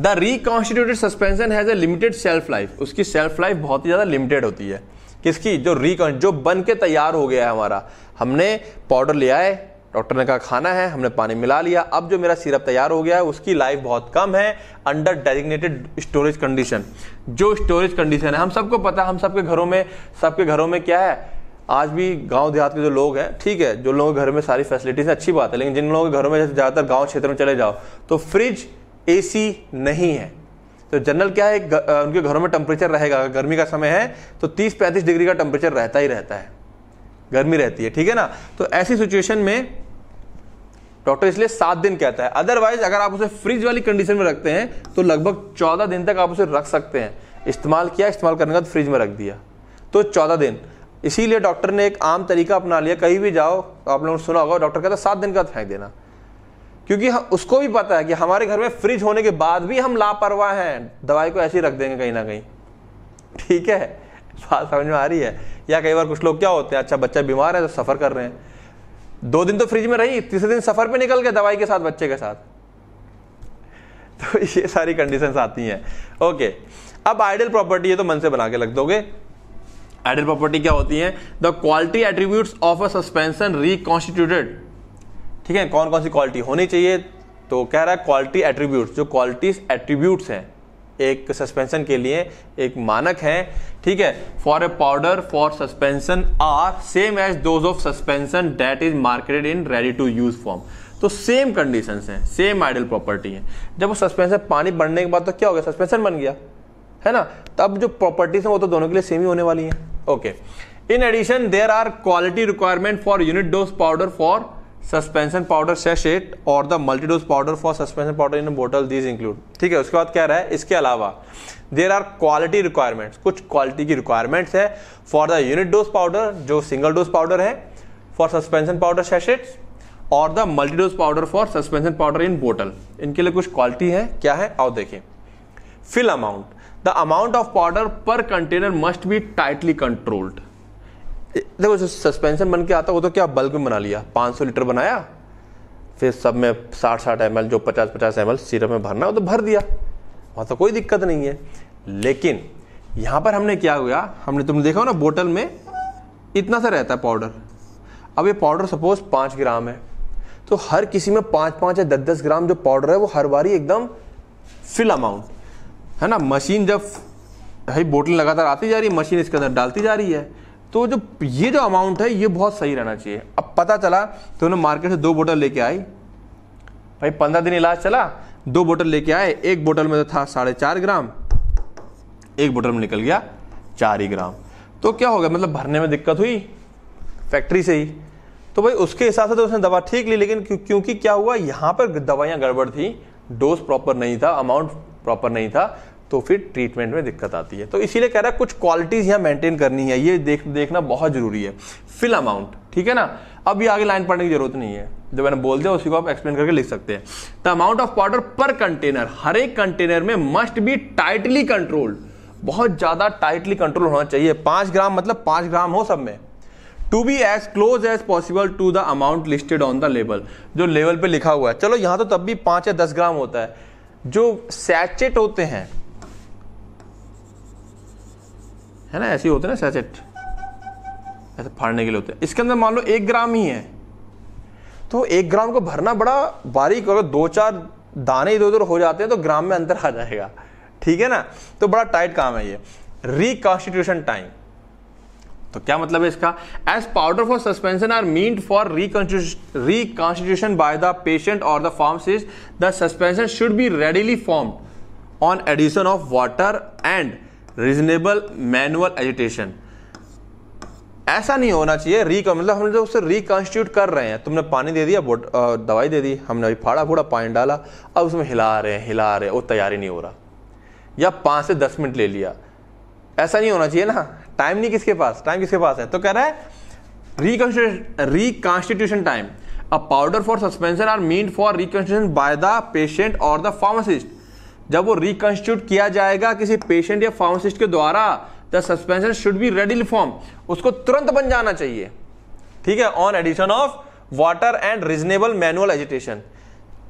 the reconstituted suspension has a limited shelf life उसकी सेल्फ लाइफ बहुत ही ज़्यादा लिमिटेड होती है किसकी जो रिकॉन जो बन के तैयार हो गया है हमारा हमने पाउडर लिया है डॉक्टर ने कहा खाना है हमने पानी मिला लिया अब जो मेरा सिरप तैयार हो गया है उसकी लाइफ बहुत कम है अंडर डेजिग्नेटेड स्टोरेज कंडीशन जो स्टोरेज कंडीशन है हम सबको पता हम सबके घरों में सबके घरों में क्या है आज भी गांव देहात के जो लोग हैं ठीक है जो लोगों के घर में सारी फैसिलिटीज है अच्छी बात है लेकिन जिन लोगों के घरों में ज़्यादातर गाँव क्षेत्र में चले जाओ तो फ्रिज ए नहीं है तो जनरल क्या है उनके घरों में टेम्परेचर रहेगा गर्मी का समय है तो 30-35 डिग्री का टेम्परेचर रहता ही रहता है गर्मी रहती है ठीक है ना तो ऐसी सिचुएशन में डॉक्टर इसलिए सात दिन कहता है अदरवाइज अगर आप उसे फ्रिज वाली कंडीशन में रखते हैं तो लगभग चौदह दिन तक आप उसे रख सकते हैं इस्तेमाल किया इस्तेमाल करने का फ्रिज में रख दिया तो चौदह दिन इसीलिए डॉक्टर ने एक आम तरीका अपना लिया कहीं भी जाओ तो आप लोगों ने सुना होगा डॉक्टर कहता है सात दिन का फेंक देना क्योंकि उसको भी पता है कि हमारे घर में फ्रिज होने के बाद भी हम लापरवाह हैं दवाई को ऐसे ही रख देंगे कहीं ना कहीं ठीक है बात समझ में आ रही है या कई बार कुछ लोग क्या होते हैं अच्छा बच्चा बीमार है तो सफ़र कर रहे हैं दो दिन तो फ्रिज में रही तीसरे दिन सफर पे निकल गए दवाई के साथ बच्चे के साथ तो ये सारी कंडीशंस आती हैं ओके अब आइडियल प्रॉपर्टी है तो मन से बना के लग दोगे आइडियल प्रॉपर्टी क्या होती है the quality attribute of a suspension reconstituted ठीक है कौन कौन सी क्वालिटी होनी चाहिए तो कह रहा है क्वालिटी एट्रीब्यूट जो क्वालिटी एट्रीब्यूट्स हैं एक सस्पेंशन के लिए एक मानक है ठीक है for a powder for suspension are same as dose of suspension that is marketed in ready to use form तो सेम कंडीशंस हैं सेम आइडियल प्रॉपर्टी है जब वो सस्पेंशन पानी बढ़ने के बाद तो क्या हो गया सस्पेंशन बन गया है ना तब जो प्रॉपर्टीज हैं वो तो दोनों के लिए सेम ही होने वाली है okay in addition there are quality requirement for unit dose powder for suspension powder sachet और the multidose powder for suspension powder in bottle these include ठीक है उसके बाद क्या रहा है इसके अलावा देर आर क्वालिटी रिक्वायरमेंट्स कुछ क्वालिटी की रिक्वायरमेंट्स है for the unit dose powder जो सिंगल डोज पाउडर है फॉर सस्पेंशन पाउडर सेशेट और the multidose powder for suspension powder in bottle इनके लिए कुछ क्वालिटी है क्या है आओ देखें fill amount the amount of powder per container must be tightly controlled देखो जो सस्पेंशन बन के आता वो तो क्या बल्क में बना लिया 500 लीटर बनाया फिर सब में साठ साठ एम जो पचास पचास एम सिरप में भरना वो तो भर दिया वहाँ तो कोई दिक्कत नहीं है लेकिन यहाँ पर हमने क्या हुआ हमने तुमने देखा हो ना बोतल में इतना सा रहता है पाउडर अब ये पाउडर सपोज पाँच ग्राम है तो हर किसी में पाँच पाँच या दस दस ग्राम जो पाउडर है वो हर बारी एकदम फिल अमाउंट है ना मशीन जब भाई बोतल लगातार आती जा रही है मशीन इसके अंदर डालती जा रही है तो जो ये जो अमाउंट है ये बहुत सही रहना चाहिए अब पता चला तो उन्होंने मार्केट से दो बोतल लेके आई भाई पंद्रह दिन इलाज चला दो बोतल लेके आए एक बोतल में तो था साढ़े चार ग्राम एक बोतल में निकल गया चार ही ग्राम तो क्या हो गया मतलब भरने में दिक्कत हुई फैक्ट्री से ही तो भाई उसके हिसाब से तो उसने दवा ठीक ली लेकिन क्योंकि क्या हुआ यहाँ पर दवाइयाँ गड़बड़ थी डोज प्रॉपर नहीं था अमाउंट प्रॉपर नहीं था तो फिर ट्रीटमेंट में दिक्कत आती है तो इसीलिए कह रहा है कुछ क्वालिटीज़ यहां मेंटेन करनी है ये देख देखना बहुत ज़रूरी है फिल अमाउंट ठीक है ना अब ये आगे लाइन पढ़ने की जरूरत नहीं है जो मैंने बोल दिया उसी को आप एक्सप्लेन करके लिख सकते हैं the amount of powder per container हर एक कंटेनर में मस्ट बी टाइटली कंट्रोल्ड बहुत ज़्यादा टाइटली कंट्रोल होना चाहिए पांच ग्राम मतलब पांच ग्राम हो सब में to be as close as possible to the amount listed on the label जो लेवल पे लिखा हुआ है चलो यहां तो तब भी पांच या दस ग्राम होता है जो सैचेट होते हैं है ना ऐसे होते ना सैचेट ऐसे फाड़ने के लिए होते हैं इसके अंदर मान लो एक ग्राम ही है तो एक ग्राम को भरना बड़ा बारीक अगर दो चार दाने इधर उधर हो जाते हैं तो ग्राम में अंतर आ जाएगा ठीक है ना तो बड़ा टाइट काम है ये रिकॉन्स्टिट्यूशन टाइम तो क्या मतलब है इसका as powder for suspension are mean for reconstitution reconstitution by the patient और the pharmacist the suspension should be readily form on addition of water and reasonable manual agitation ऐसा नहीं होना चाहिए रिक मतलब हम जो उसे रिकॉन्स्टिट्यूट कर रहे हैं तुमने पानी दे दिया दवाई दे दी हमने अभी फाड़ा फूड़ा पानी डाला अब उसमें हिला रहे हैं हिला रहे हैं वो तैयारी नहीं हो रहा या पाँच से दस मिनट ले लिया ऐसा नहीं होना चाहिए ना टाइम नहीं किसके पास टाइम किसके पास है तो कह रहा है reconstitution time a powder for suspension are mean for reconstitution by the patient और द फार्मासिस्ट जब वो रिकंस्टिट्यूट किया जाएगा किसी पेशेंट या फार्मासिस्ट के द्वारा the suspension should be readily form उसको तुरंत बन जाना चाहिए ठीक है on addition of water and reasonable manual agitation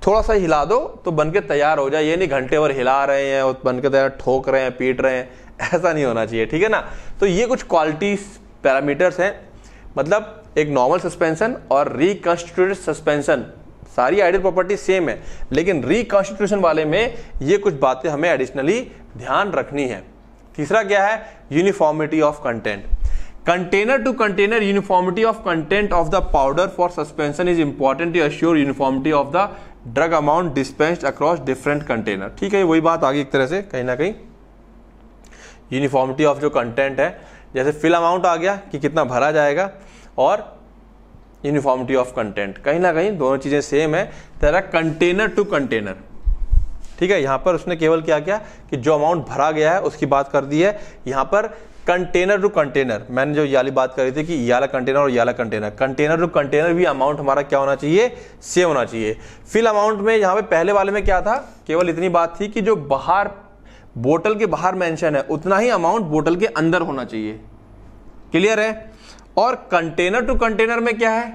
थोड़ा सा हिला दो तो बन के तैयार हो जाए ये नहीं घंटे भर हिला रहे हैं और बन के तैयार ठोक रहे हैं पीट रहे हैं ऐसा नहीं होना चाहिए ठीक है ना तो ये कुछ क्वालिटी पैरामीटर्स हैं मतलब एक नॉर्मल सस्पेंशन और रिकन्स्टिट्यूटेड सस्पेंशन सारी आइडियल प्रॉपर्टी सेम है लेकिन रिकॉन्स्टिट्यूशन वाले में ये कुछ बातें हमें एडिशनली ध्यान रखनी है तीसरा क्या है uniformity of content container to container uniformity of content of the powder for suspension is important to assure uniformity of the drug amount dispense across different container ठीक है वही बात आ गई एक तरह से कहीं ना कहीं यूनिफॉर्मिटी ऑफ जो कंटेंट है जैसे फिल अमाउंट आ गया कि कितना भरा जाएगा और यूनिफॉर्मिटी ऑफ कंटेंट कहीं ना कहीं दोनों चीज़ें सेम है तेरा कंटेनर टू कंटेनर ठीक है यहां पर उसने केवल क्या किया कि जो अमाउंट भरा गया है उसकी बात कर दी है यहां पर कंटेनर टू कंटेनर मैंने जो याली बात करी थी कि याला कंटेनर और याला कंटेनर कंटेनर टू कंटेनर भी अमाउंट हमारा क्या होना चाहिए सेम होना चाहिए फिल अमाउंट में यहां पे पहले वाले में क्या था केवल इतनी बात थी कि जो बाहर बोतल के बाहर मेंशन है उतना ही अमाउंट बोतल के अंदर होना चाहिए क्लियर है और कंटेनर टू कंटेनर में क्या है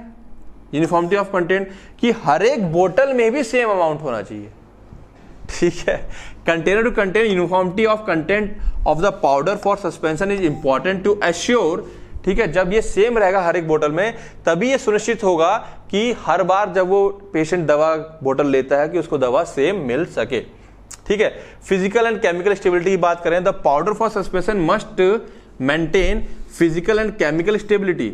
यूनिफॉर्मिटी ऑफ कंटेंट कि हर एक बोतल में भी सेम अमाउंट होना चाहिए ठीक है container to container uniformity of content of the powder for suspension is important to assure ठीक है जब ये सेम रहेगा हर एक बोतल में तभी ये सुनिश्चित होगा कि हर बार जब वो पेशेंट दवा बोतल लेता है कि उसको दवा सेम मिल सके ठीक है फिजिकल एंड केमिकल स्टेबिलिटी की बात करें the powder for suspension must maintain physical and chemical stability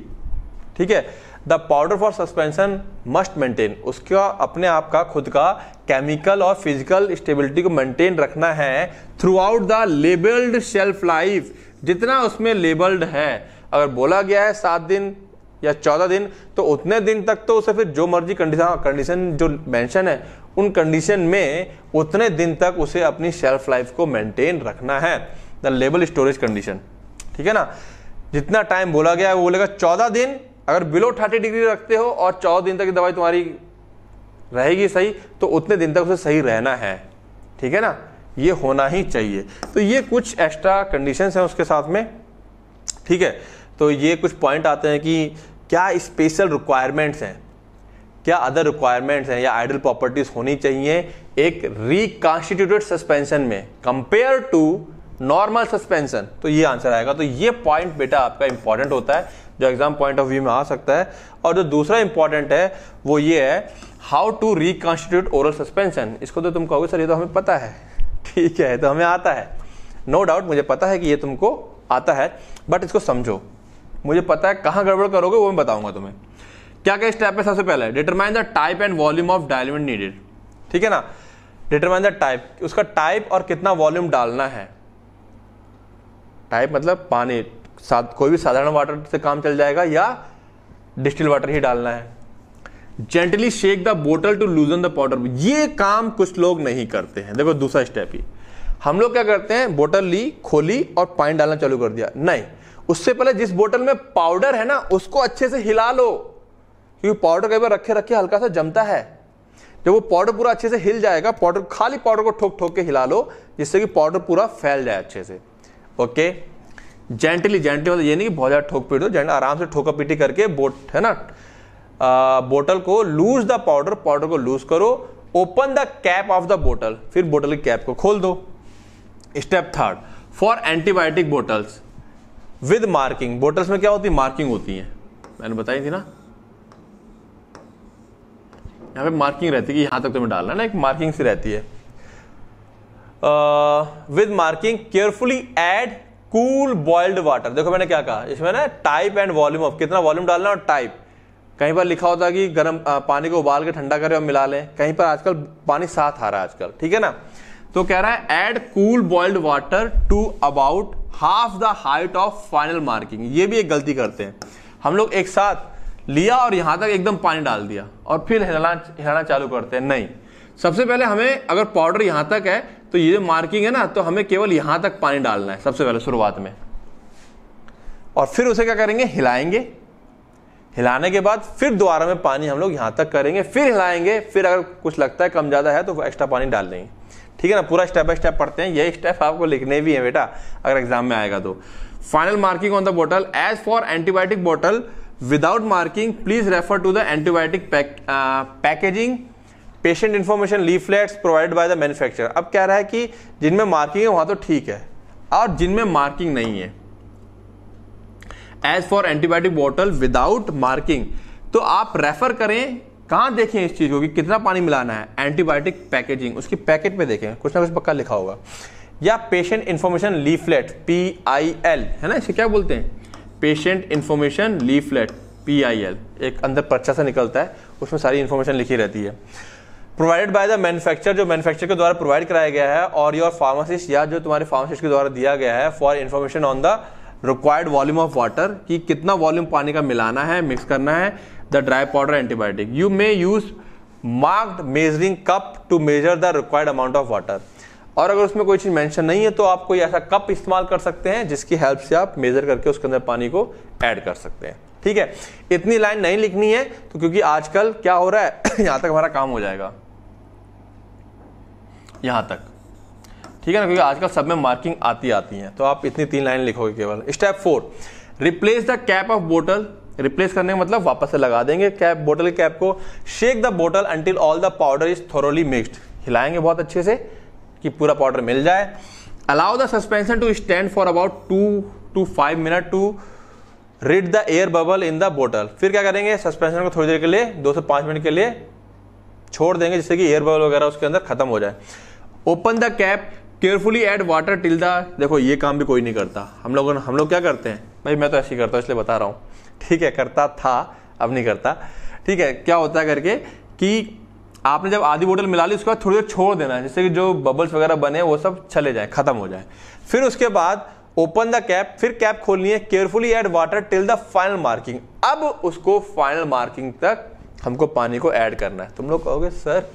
ठीक है the powder for suspension must maintain उसका अपने आप का खुद का केमिकल और फिजिकल स्टेबिलिटी को मेंटेन रखना है throughout the labelled shelf life जितना उसमें लेबल्ड है अगर बोला गया है सात दिन या चौदह दिन तो उतने दिन तक तो उसे फिर जो मर्जी कंडीशन कंडीशन जो मेंशन है उन कंडीशन में उतने दिन तक उसे अपनी शेल्फ लाइफ को मेंटेन रखना है द लेबल स्टोरेज कंडीशन ठीक है ना जितना टाइम बोला गया है वो बोलेगा चौदह दिन अगर बिलो थर्टी डिग्री रखते हो और चौदह दिन तक की दवाई तुम्हारी रहेगी सही तो उतने दिन तक उसे सही रहना है ठीक है ना ये होना ही चाहिए तो ये कुछ एक्स्ट्रा कंडीशन हैं उसके साथ में ठीक है तो ये कुछ पॉइंट आते हैं कि क्या स्पेशल रिक्वायरमेंट्स हैं क्या अदर रिक्वायरमेंट्स हैं या आइडल प्रॉपर्टीज होनी चाहिए एक रिकॉन्स्टिट्यूटेड सस्पेंशन में कंपेयर टू नॉर्मल सस्पेंशन तो ये आंसर आएगा तो ये पॉइंट बेटा आपका इंपॉर्टेंट होता है जो एग्जाम पॉइंट ऑफ व्यू में आ सकता है और जो दूसरा इंपॉर्टेंट है वो ये है how to reconstitute oral suspension इसको तो तुम कहोगे सर ये तो हमें पता है ठीक है तो हमें आता है नो no डाउट मुझे पता है कि ये तुमको आता है बट इसको समझो मुझे पता है कहाँ गड़बड़ करोगे वो मैं बताऊंगा तुम्हें क्या क्या स्टेप है सबसे पहले determine the type and volume of diluent needed ठीक है ना डिटरमाइन द टाइप उसका टाइप और कितना वॉल्यूम डालना है टाइप मतलब पानी कोई भी साधारण वाटर से काम चल जाएगा या डिस्टिल वाटर ही डालना है gently shake the bottle to loosen the powder ये काम कुछ लोग नहीं करते हैं देखो दूसरा स्टेप ही हम लोग क्या करते हैं बोतल ली खोली और पानी डालना चालू कर दिया नहीं उससे पहले जिस बोतल में पाउडर है ना उसको अच्छे से हिला लो क्योंकि पाउडर कई बार रखे रखे हल्का सा जमता है जब वो पाउडर पूरा अच्छे से हिल जाएगा पाउडर खाली पाउडर को ठोक ठोक के हिला लो जिससे कि पाउडर पूरा फैल जाए अच्छे से ओके जेंटली जेंटली मतलब ये नहीं कि बहुत ज़्यादा ठोक पीट दो जेंट आराम से ठोका पीटी करके बोट है ना बोटल को लूज द पाउडर पाउडर को लूज करो open the cap off the bottle फिर बोटल की कैप को खोल दो step third for antibiotic bottles with marking bottles में क्या होती है मार्किंग होती है मैंने बताई थी ना यहां पे मार्किंग रहती है कि यहां तक तुम्हें तो डालना डालना ना एक मार्किंग सी रहती है with marking carefully add cool boiled water देखो मैंने क्या कहा इसमें ना टाइप एंड वॉल्यूम ऑफ कितना वॉल्यूम डालना और टाइप कहीं पर लिखा होता है कि गर्म uh, पानी को उबाल के ठंडा करें और मिला लें कहीं पर आजकल पानी साथ आ रहा है आजकल ठीक है ना तो कह रहा है add cool boiled water to about half the height of final marking ये भी एक गलती करते हैं हम लोग एक साथ लिया और यहां तक एकदम पानी डाल दिया और फिर हिलाना हिलाना चालू करते हैं नहीं सबसे पहले हमें अगर पाउडर यहां तक है तो ये मार्किंग है ना तो हमें केवल यहां तक पानी डालना है सबसे पहले शुरुआत में और फिर उसे क्या करेंगे हिलाएंगे हिलाने के बाद फिर दोबारा में पानी हम लोग यहां तक करेंगे फिर हिलाएंगे फिर अगर कुछ लगता है कम ज़्यादा है तो एक्स्ट्रा पानी डाल देंगे ठीक है ना पूरा स्टेप बाय स्टेप पढ़ते हैं यही स्टेप आपको लिखने भी है बेटा अगर एग्जाम में आएगा तो final marking on the bottle as for antibiotic bottle without marking please refer to the antibiotic packaging patient information leaflets provide by the manufacturer अब कह रहा है कि जिनमें मार्किंग है वहां तो ठीक है और जिनमें मार्किंग नहीं है as for antibiotic bottle without marking तो आप रेफर करें कहां देखें इस चीज़ को कि कितना पानी मिलाना है एंटीबायोटिक पैकेजिंग उसकी पैकेट में देखें कुछ ना कुछ पक्का लिखा होगा या patient information leaflet P I L है ना इसे क्या बोलते हैं patient information leaflet P I L एक अंदर पर्चा सा निकलता है उसमें सारी इन्फॉर्मेशन लिखी रहती है प्रोवाइडेड बाय द मैन्युफैक्चर जो मैन्युफैक्चर के द्वारा प्रोवाइड कराया गया है और योर फार्मासिस्ट या जो तुम्हारे फार्मासिस्ट के द्वारा दिया गया है for information on the required volume of water कि कितना वॉल्यूम पानी का मिलाना है मिक्स करना है the dry powder antibiotic you may use marked measuring cup to measure the required amount of water और अगर उसमें कोई चीज़ मेंशन नहीं है तो आप कोई ऐसा कप इस्तेमाल कर सकते हैं जिसकी हेल्प से आप मेजर करके उसके अंदर पानी को ऐड कर सकते हैं ठीक है इतनी लाइन नहीं लिखनी है तो क्योंकि आजकल क्या हो रहा है यहाँ तक हमारा काम हो जाएगा यहाँ तक ठीक है ना क्योंकि आजकल सब में मार्किंग आती आती है तो आप इतनी तीन लाइन लिखोगे केवल step four replace the cap of bottle replace करने का मतलब वापस से लगा देंगे कैप बोटल कैप को shake the bottle until all the powder is thoroughly mixed हिलाएंगे बहुत अच्छे से कि पूरा पाउडर मिल जाए allow the suspension to stand for about two to five minute to rid the air bubble in the bottle फिर क्या करेंगे सस्पेंशन को थोड़ी देर के लिए दो से पांच मिनट के लिए छोड़ देंगे जिससे कि एयर बबल वगैरह उसके अंदर खत्म हो जाए open the cap carefully add water till the देखो ये काम भी कोई नहीं करता हम लोग हम लोग क्या करते हैं भाई मैं तो ऐसे ही करता हूँ इसलिए बता रहा हूँ ठीक है करता था अब नहीं करता ठीक है क्या होता है करके कि आपने जब आधी बोतल मिला ली उसके बाद थोड़ी देर छोड़ देना है जिससे कि जो बबल्स वगैरह बने वो सब चले जाए खत्म हो जाए फिर उसके बाद ओपन द कैप फिर कैप खोलनी है carefully add water till the final marking अब उसको फाइनल मार्किंग तक हमको पानी को ऐड करना है तुम लोग कहोगे सर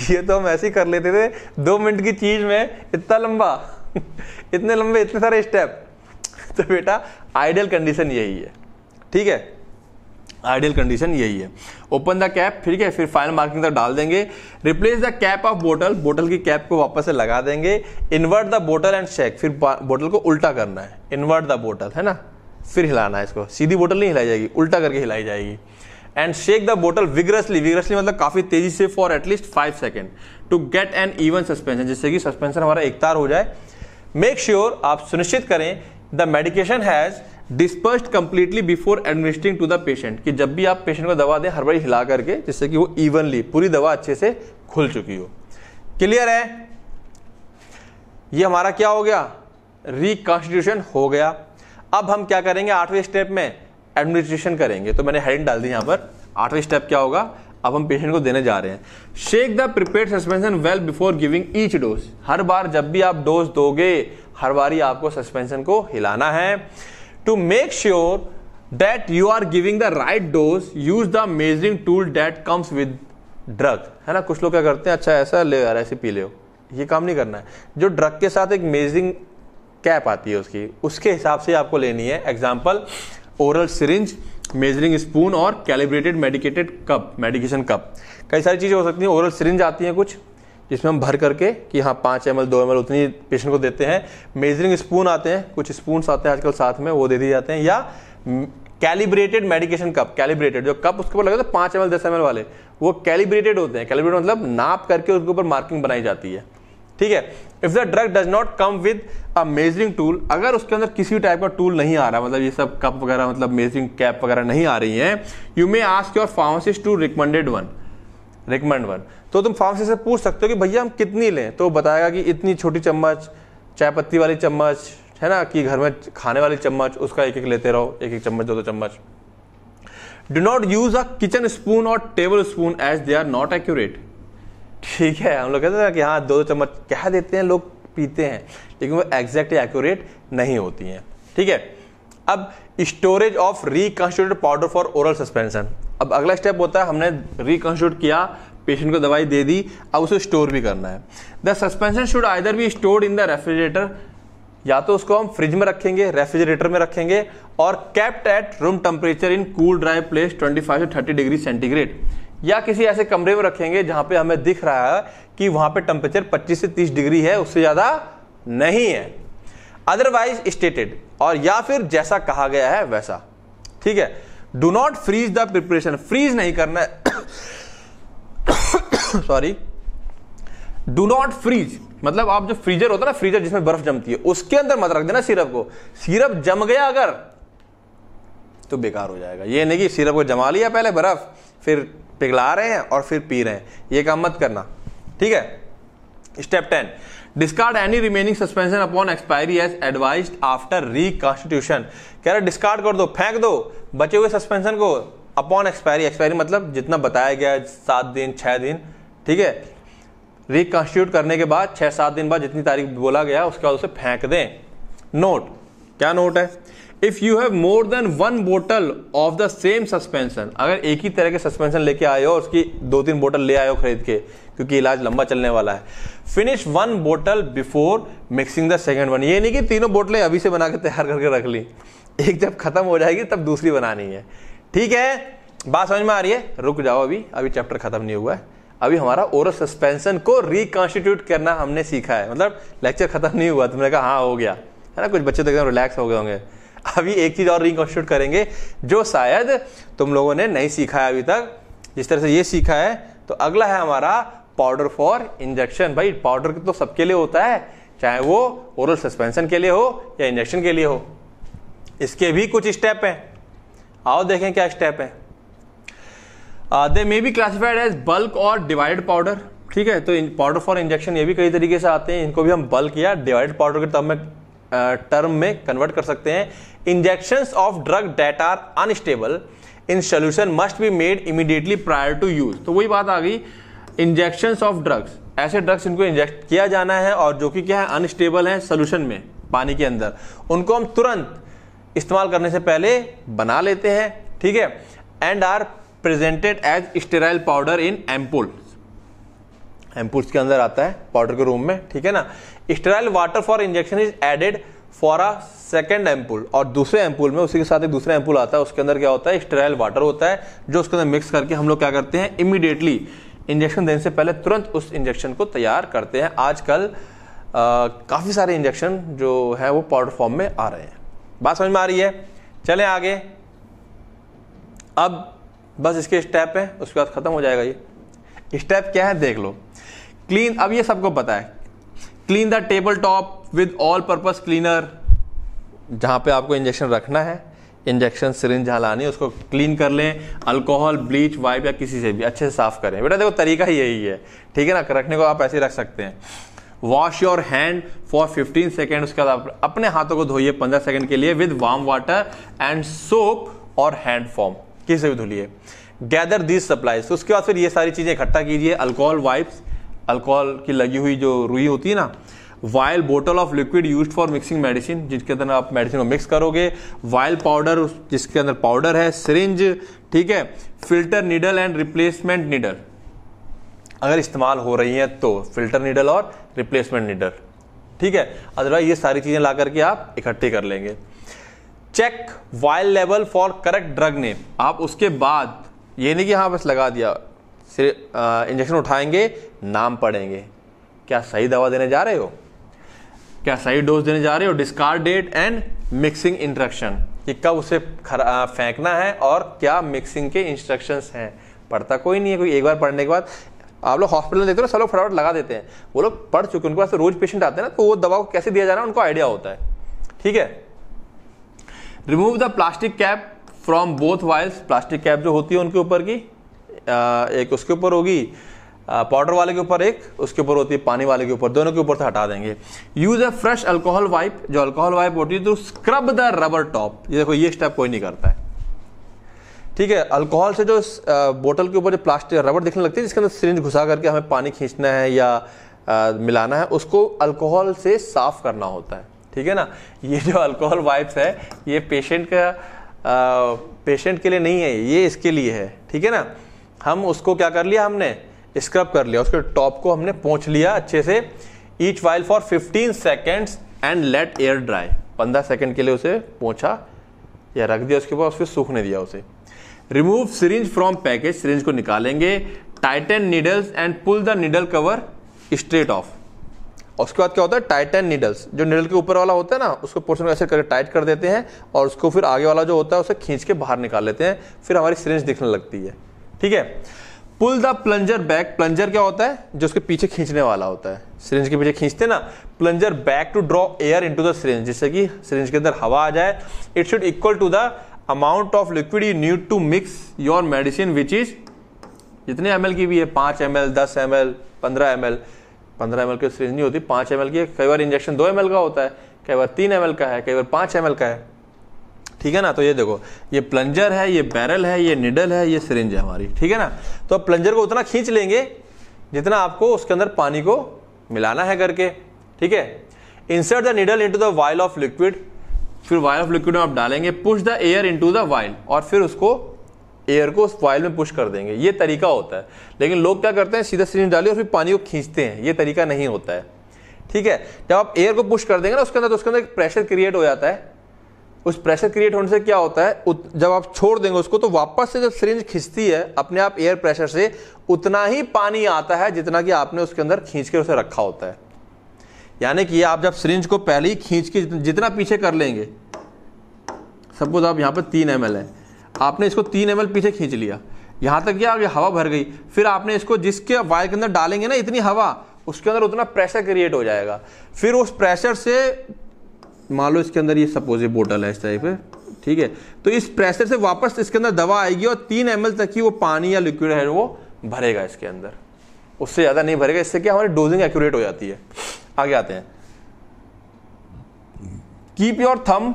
ये तो हम ऐसे ही कर लेते थे दो मिनट की चीज़ में इतना लंबा इतने लंबे इतने सारे स्टेप तो बेटा आइडियल कंडीशन यही है ठीक है आइडियल कंडीशन यही है ओपन द कैप ठीक है फिर फाइनल मार्किंग तक डाल देंगे replace the cap of bottle bottle की कैप को वापस से लगा देंगे invert the bottle and shake फिर बोटल को उल्टा करना है इन्वर्ट द बोटल है ना फिर हिलाना है इसको सीधी बोटल नहीं हिलाई जाएगी उल्टा करके हिलाई जाएगी and shake the bottle vigorously vigorously मतलब काफ़ी तेजी से for at least five second to get an even suspension जिससे कि सस्पेंशन हमारा एक तार हो जाए मेक श्योर sure आप सुनिश्चित करें the medication has dispersed completely before administering to the patient कि जब भी आप पेशेंट को दवा दें हर बार हिला करके जिससे कि वो इवनली पूरी दवा अच्छे से खुल चुकी हो क्लियर है ये हमारा क्या हो गया रिकॉन्स्टिट्यूशन हो गया अब हम क्या करेंगे आठवें स्टेप में एडमिनिस्ट्रेशन करेंगे तो मैंने हेडिंग डाल दी यहाँ पर आठवें स्टेप क्या होगा अब हम पेशेंट को देने जा रहे हैं shake the prepare suspension well before giving each dose हर बार जब भी आप डोज दोगे हर बार ही आपको सस्पेंशन को हिलाना है to make sure that you are giving the right dose use the measuring tool that comes with drug है ना कुछ लोग क्या करते हैं अच्छा ऐसा ले यार ऐसे पी ले ये काम नहीं करना है जो ड्रग के साथ एक मेजरिंग कैप आती है उसकी उसके हिसाब से आपको लेनी है example oral syringe measuring spoon और calibrated medicated cup medication cup कई सारी चीज़ें हो सकती हैं ओरल सिरिंज आती हैं कुछ जिसमें हम भर करके कि हाँ पाँच एम एल दो एम एल उतनी पेशेंट को देते हैं मेजरिंग स्पून आते हैं कुछ स्पून आते हैं आजकल साथ में वो दे दिए जाते हैं या कैलिब्रेटेड मेडिकेशन कप कैलिब्रेटेड जो कप उसके ऊपर लगे थे तो पाँच एम एल दस एम एल वाले वो कैलिब्रेटेड होते हैं कैलिब्रेट मतलब नाप करके उसके ऊपर मार्किंग बनाई जाती है ठीक है if the drug does not come with a measuring tool अगर उसके अंदर किसी टाइप का टूल नहीं आ रहा मतलब ये सब कप वगैरह मतलब मेजरिंग कैप वगैरह नहीं आ रही है you may ask your pharmacist to recommended one recommend one तो तुम फार्मासिस्ट से पूछ सकते हो कि भैया हम कितनी लें तो बताएगा कि इतनी छोटी चम्मच चाय पत्ती वाली चम्मच है ना कि घर में खाने वाली चम्मच उसका एक एक लेते रहो एक एक चम्मच दो दो चम्मच do not use a kitchen spoon और tablespoon as they are not accurate ठीक है हम लोग कहते हैं कि हाँ दो दो चम्मच कह देते हैं लोग पीते हैं लेकिन वो एग्जैक्ट एक्यूरेट नहीं होती हैं ठीक है अब storage of reconstituted powder for oral suspension अब अगला स्टेप होता है हमने रिकॉन्स्टिट्यूट किया पेशेंट को दवाई दे दी अब उसे स्टोर भी करना है the suspension should either be stored in the refrigerator या तो उसको हम फ्रिज में रखेंगे रेफ्रिजरेटर में रखेंगे और kept at room temperature in cool dry place 25 से 30 डिग्री सेंटीग्रेड या किसी ऐसे कमरे में रखेंगे जहां पे हमें दिख रहा है कि वहां पे टेम्परेचर 25 से 30 डिग्री है उससे ज़्यादा नहीं है अदरवाइज स्टेटेड और या फिर जैसा कहा गया है वैसा ठीक है do not freeze the preparation freeze नहीं करना सॉरी डू नॉट फ्रीज मतलब आप जो फ्रीजर होता है ना फ्रीजर जिसमें बर्फ जमती है उसके अंदर मत रख देना सिरप को सिरप जम गया अगर तो बेकार हो जाएगा ये नहीं कि सिरप को जमा लिया पहले बर्फ फिर पिघला रहे हैं और फिर पी रहे हैं ये काम मत करना ठीक है step ten discard any remaining suspension upon expiry as advise after reconstitution कह रहे डिस्कार्ड कर दो फेंक दो बचे हुए सस्पेंशन को अपॉन एक्सपायरी एक्सपायरी मतलब जितना बताया गया सात दिन छः दिन ठीक है रिकॉन्स्टिट्यूट करने के बाद छः सात दिन बाद जितनी तारीख बोला गया उसके बाद उसे फेंक दें नोट क्या नोट है if you have more than one bottle of the same suspension अगर एक ही तरह के सस्पेंशन लेके आए हो उसकी दो तीन बोटल ले आए हो खरीद के क्योंकि इलाज लंबा चलने वाला है finish one bottle before mixing the second one ये नहीं कि तीनों बोटलें अभी से बना के तैयार करके रख ली एक जब खत्म हो जाएगी तब दूसरी बनानी है ठीक है बात समझ में आ रही है रुक जाओ अभी अभी चैप्टर खत्म नहीं हुआ है अभी हमारा ओरल सस्पेंशन को रिकॉन्स्टिट्यूट करना हमने सीखा है मतलब लेक्चर खत्म नहीं हुआ तुमने कहा हाँ हो गया है ना कुछ बच्चे तो एकदम रिलैक्स हो गए होंगे अभी एक चीज़ और रिकॉन्स्टिट्यूट करेंगे जो शायद तुम लोगों ने नहीं सीखा है अभी तक जिस तरह से ये सीखा है तो अगला है हमारा पाउडर फॉर इंजेक्शन भाई पाउडर तो सबके लिए होता है चाहे वो ओरल सस्पेंशन के लिए हो या इंजेक्शन के लिए हो इसके भी कुछ स्टेप हैं आओ देखें क्या स्टेप हैं they may be classified as bulk और डिवाइडेड पाउडर ठीक है तो पाउडर फॉर इंजेक्शन ये भी कई तरीके से आते हैं इनको भी हम बल्क या डिवाइडेड पाउडर के टर्म में टर्म में कन्वर्ट कर सकते हैं injection of drug that are unstable in solution must be made immediately prior to use तो वही बात आ गई इंजेक्शन ऑफ ड्रग्स ऐसे ड्रग्स इनको इंजेक्ट किया जाना है और जो कि क्या है अनस्टेबल है सोल्यूशन में पानी के अंदर उनको हम तुरंत इस्तेमाल करने से पहले बना लेते हैं ठीक है and are presented as sterile powder in ampoule ampoules के अंदर आता है पाउडर के रूम में ठीक है ना sterile water for injection is added for a second ampoule और दूसरे एम्पूल में उसी के साथ एक दूसरा एम्पूल आता है उसके अंदर क्या होता है स्टेराइल वाटर होता है जो उसके अंदर मिक्स करके हम लोग क्या करते हैं इमीडिएटली इंजेक्शन देने से पहले तुरंत उस इंजेक्शन को तैयार करते हैं आजकल काफ़ी सारे इंजेक्शन जो है वो पाउडर फॉर्म में आ रहे हैं बात समझ में आ रही है चले आगे अब बस इसके स्टेप है उसके बाद ख़त्म हो जाएगा ये स्टेप क्या है देख लो क्लीन अब ये सबको पता है clean the table top with all purpose cleaner जहाँ पे आपको इंजेक्शन रखना है इंजेक्शन सिरिंज जहाँ लानी है उसको क्लीन कर लें अल्कोहल ब्लीच वाइप या किसी से भी अच्छे से साफ करें बेटा देखो तरीका ही यही है ठीक है ना रखने को आप ऐसे ही रख सकते हैं wash your hand for 15 second उसके बाद आप अपने हाथों को धोइए 15 सेकेंड के लिए with warm water and soap और हैंड फॉर्म किसी से भी धुलिए गैदर दीज सप्लाईज तो उसके बाद फिर ये सारी चीज़ें इकट्ठा कीजिए अल्कोहल वाइप्स अल्कोहल की लगी हुई जो रुई होती है ना vial bottle of liquid use for mixing medicine जिसके अंदर आप मेडिसिन को मिक्स करोगे वाइल पाउडर जिसके अंदर पाउडर है सिरिंज ठीक है filter needle and replacement needle अगर इस्तेमाल हो रही है तो फिल्टर नीडल और रिप्लेसमेंट नीडल ठीक है अदरवाइज ये सारी चीज़ें ला करके आप इकट्ठे कर लेंगे चेक वाइल लेवल फॉर करेक्ट ड्रग नेम आप उसके बाद ये नहीं कि हाँ बस लगा दिया सिर्फ इंजेक्शन उठाएंगे नाम पढ़ेंगे क्या सही दवा देने जा रहे हो क्या सही डोज देने जा रहे हो discard date and mixing instruction कि कब उसे फेंकना है और क्या मिक्सिंग के इंस्ट्रक्शंस हैं पढ़ता कोई नहीं है कोई एक बार पढ़ने के बाद आप लोग हॉस्पिटल देखते हो सब लोग फटाफट लगा देते हैं वो लोग पढ़ चुके उनके पास तो रोज पेशेंट आते हैं ना तो वो दवा को कैसे दिया जाना उनको आइडिया होता है ठीक है remove the plastic cap from both vials plastic cap जो होती है उनके ऊपर की एक उसके ऊपर होगी पाउडर वाले के ऊपर एक उसके ऊपर होती है पानी वाले के ऊपर दोनों के ऊपर से हटा देंगे use a fresh alcohol wipe जो अल्कोहल वाइप होती है तो स्क्रब द रबर टॉप ये देखो ये स्टेप कोई नहीं करता है ठीक है अल्कोहल से जो बोतल के ऊपर जो प्लास्टिक रबर दिखने लगती है जिसके अंदर सिरिंज घुसा करके हमें पानी खींचना है या आ, मिलाना है उसको अल्कोहल से साफ करना होता है ठीक है ना ये जो अल्कोहल वाइप्स है ये पेशेंट का आ, पेशेंट के लिए नहीं है ये इसके लिए है ठीक है ना हम उसको क्या कर लिया हमने स्क्रब कर लिया उसके टॉप को हमने पहुंच लिया अच्छे से each vial for 15 seconds and let air dry 15 second के लिए उसे पहुंचा या रख दिया उसके बाद फिर सूखने दिया उसे remove syringe from package syringe को निकालेंगे tighten needles and pull the needle cover straight off उसके बाद क्या होता है टाइटन नीडल्स जो नीडल के ऊपर वाला होता है ना उसको पोर्शन ऐसे करके टाइट कर देते हैं और उसको फिर आगे वाला जो होता है उसे खींच के बाहर निकाल लेते हैं फिर हमारी सिरिंज दिखने लगती है ठीक है pull the plunger back plunger क्या होता है जो उसके पीछे खींचने वाला होता है सिरिंज के पीछे खींचते ना plunger back to draw air into the syringe जिससे कि सिरिंज के अंदर हवा आ जाए it should equal to the amount of liquid you need to mix your medicine which is जितने एम की भी है पांच एम एल दस एम एल पंद्रह एम एल पंद्रह एम की सिरिंज नहीं होती पांच एम की कई बार इंजेक्शन दो एम का होता है कई बार तीन एम का है कई बार पांच एम का है ठीक है ना तो ये देखो ये प्लंजर है ये बैरल है ये निडल है ये सिरिंज है हमारी ठीक है ना तो अब प्लंजर को उतना खींच लेंगे जितना आपको उसके अंदर पानी को मिलाना है करके ठीक है insert the needle into the vial of liquid फिर वाइल ऑफ लिक्विड में आप डालेंगे push the air into the vial और फिर उसको एयर को उस वाइल में पुश कर देंगे ये तरीका होता है लेकिन लोग क्या करते हैं सीधा सिरिंज डाली और फिर पानी को खींचते हैं ये तरीका नहीं होता है ठीक है जब आप एयर को पुश कर देंगे ना उसके अंदर तो उसके अंदर एक प्रेशर क्रिएट हो जाता है उस प्रेशर क्रिएट होने से क्या होता है जब आप छोड़ देंगे उसको तो वापस से जब सिरिंज खींचती है अपने आप एयर प्रेशर से उतना ही पानी आता है जितना कि आपने उसके अंदर खींच के उसे रखा होता है यानी कि आप जब सिरिंज को पहले ही खींच के जितना पीछे कर लेंगे सपोज आप यहाँ पर तीन एम है आपने इसको तीन एम पीछे खींच लिया यहाँ तक कि आप हवा भर गई फिर आपने इसको जिसके वायर के अंदर डालेंगे ना इतनी हवा उसके अंदर उतना प्रेशर क्रिएट हो जाएगा फिर उस प्रेशर से मान लो इसके अंदर ये सपोज ये बोटल है इस टाइप है ठीक है तो इस प्रेशर से वापस इसके अंदर दवा आएगी और तीन एम तक ही वो पानी या लिक्विड है वो भरेगा इसके अंदर उससे ज़्यादा नहीं भरेगा इससे क्या हमारी डोजिंग एक्यूरेट हो जाती है आगे आते हैं keep your thumb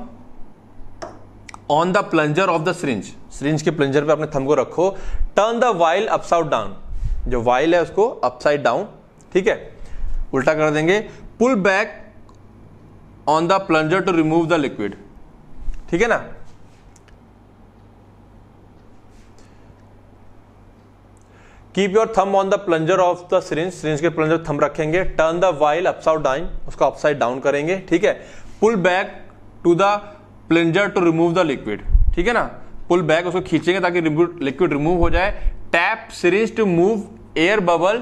on the plunger of the syringe syringe के प्लंजर पे अपने थम को रखो turn the vial upside down जो वाइल है उसको अपसाइड डाउन ठीक है उल्टा कर देंगे pull back on the plunger to remove the liquid ठीक है ना keep your thumb on the plunger of the syringe syringe के प्लंजर थम रखेंगे turn the vial upside down उसको अपसाइड डाउन करेंगे ठीक है pull back to the plunger to remove the liquid ठीक है ना पुल बैक उसको खींचेंगे ताकि लिक्विड रिमूव हो जाए tap syringe to move air bubble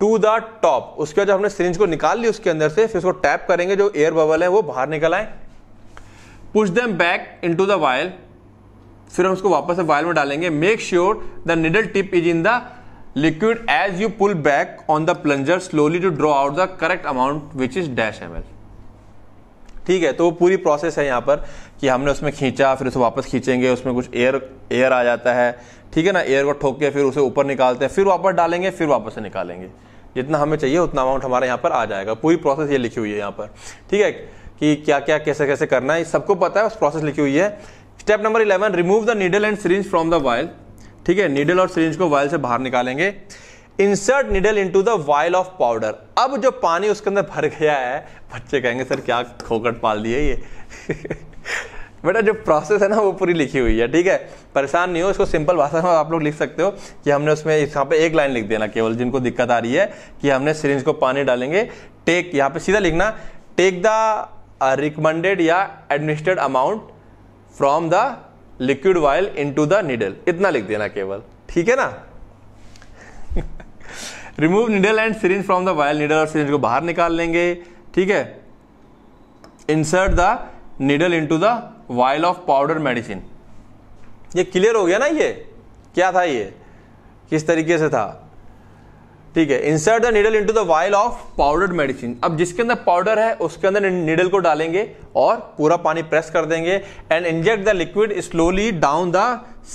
to the top उसके बाद जब हमने सिरिंज को निकाल ली उसके अंदर से फिर उसको टैप करेंगे जो एयर बबल है वो बाहर निकल आए push them back to the vial फिर हम उसको वापस से वायल में डालेंगे make sure the needle tip is in the liquid as you pull back on the plunger slowly to draw out the correct amount which is dash M ठीक है तो वो पूरी प्रोसेस है यहाँ पर कि हमने उसमें खींचा फिर उसे वापस खींचेंगे उसमें कुछ एयर एयर आ जाता है ठीक है ना एयर को ठोक के फिर उसे ऊपर निकालते हैं फिर वापस डालेंगे फिर वापस से निकालेंगे जितना हमें चाहिए उतना अमाउंट हमारे यहाँ पर आ जाएगा पूरी प्रोसेस ये लिखी हुई है यहाँ पर ठीक है कि क्या क्या कैसे कैसे करना है सबको पता है उस प्रोसेस लिखी हुई है step number eleven remove the needle and syringe from the vial ठीक है नीडल और सिरिंज को वायल से बाहर निकालेंगे insert needle to the vial of powder अब जो पानी उसके अंदर भर गया है बच्चे कहेंगे सर क्या खोकट पाल दिए ये बेटा जो प्रोसेस है ना वो पूरी लिखी हुई है ठीक है परेशान नहीं हो इसको सिंपल भाषा में आप लोग लिख सकते हो कि हमने उसमें यहाँ पे एक लाइन लिख देना केवल जिनको दिक्कत आ रही है कि हमने सिरिंज को पानी डालेंगे टेक यहाँ पे सीधा लिखना टेक द रिकमेंडेड या administered amount from the liquid vial into the needle इतना लिख देना केवल ठीक है ना remove needle and syringe from the vial needle और सिरिंज को बाहर निकाल लेंगे ठीक है insert the needle to the vial of powder medicine ये क्लियर हो गया ना ये क्या था ये किस तरीके से था ठीक है insert the needle into the vial of powder medicine अब जिसके अंदर पाउडर है उसके अंदर नीडल को डालेंगे और पूरा पानी प्रेस कर देंगे and inject the liquid slowly down the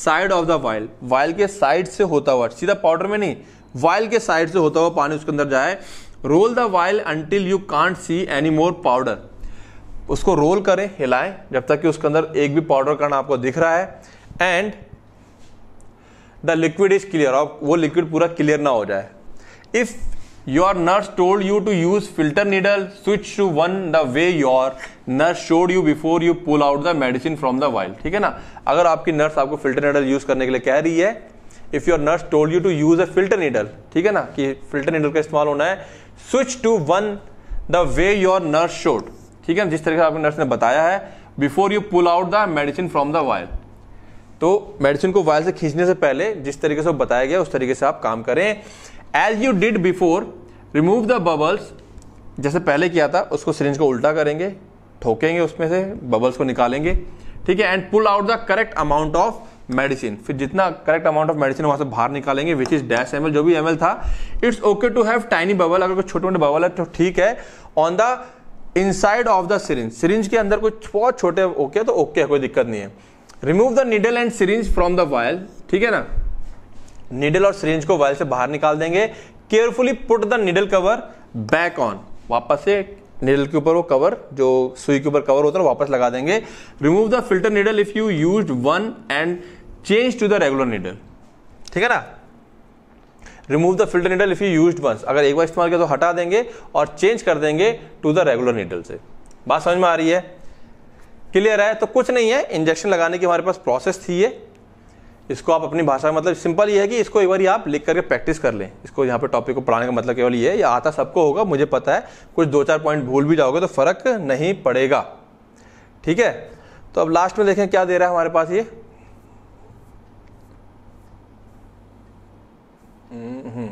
side of the vial vial के साइड से होता हुआ सीधा पाउडर में नहीं वाइल के साइड से होता हुआ पानी उसके अंदर जाए roll the vial until you can't see any more powder उसको रोल करें हिलाएं जब तक कि उसके अंदर एक भी पाउडर कण आपको दिख रहा है and the liquid is clear और वो लिक्विड पूरा क्लियर ना हो जाए if your nurse told you to use filter needle switch to one the way your nurse showed you before you pull out the medicine from the vial ठीक है ना अगर आपकी नर्स आपको फिल्टर नीडल यूज करने के लिए कह रही है if your nurse told you to use a filter needle ठीक है ना कि फिल्टर नीडल का इस्तेमाल होना है switch to one the way your nurse showed ठीक है जिस तरीके से आपने नर्स ने बताया है before you pull out the medicine from the vial तो मेडिसिन को वायल से खींचने से पहले जिस तरीके से बताया गया उस तरीके से आप काम करें as you did before remove the bubbles जैसे पहले किया था उसको सिरिंज को उल्टा करेंगे ठोकेंगे उसमें से बबल्स को निकालेंगे ठीक है and pull out the correct amount of medicine फिर जितना करेक्ट अमाउंट ऑफ मेडिसिन वहां से बाहर निकालेंगे विच इज डैश एम जो भी एम था it's okay to have tiny bubble अगर कोई छोटे मोटे बबल है तो ठीक है on the inside of the syringe syringe के अंदर कुछ बहुत छोटे ओके तो ओके है कोई दिक्कत नहीं है remove the needle and syringe from the vial ठीक है ना निडल और सिरिंज को वायल से बाहर निकाल देंगे carefully put the needle cover back on वापस से निडल के ऊपर वो कवर जो सुई के ऊपर कवर होता है वापस लगा देंगे remove the filter needle if you use one and change to the regular needle ठीक है ना remove the filter needle if you use once अगर एक बार इस्तेमाल किया तो हटा देंगे और चेंज कर देंगे टू द रेगुलर नीडल से बात समझ में आ रही है क्लियर है तो कुछ नहीं है इंजेक्शन लगाने की हमारे पास प्रोसेस थी ये इसको आप अपनी भाषा में मतलब सिंपल ये है कि इसको एक बार आप लिख करके प्रैक्टिस कर लें इसको यहाँ पे टॉपिक को पढ़ाने का मतलब केवल ये है ये आता सबको होगा मुझे पता है कुछ दो चार पॉइंट भूल भी जाओगे तो फर्क नहीं पड़ेगा ठीक है तो अब लास्ट में देखें क्या दे रहा है हमारे पास ये हम्म।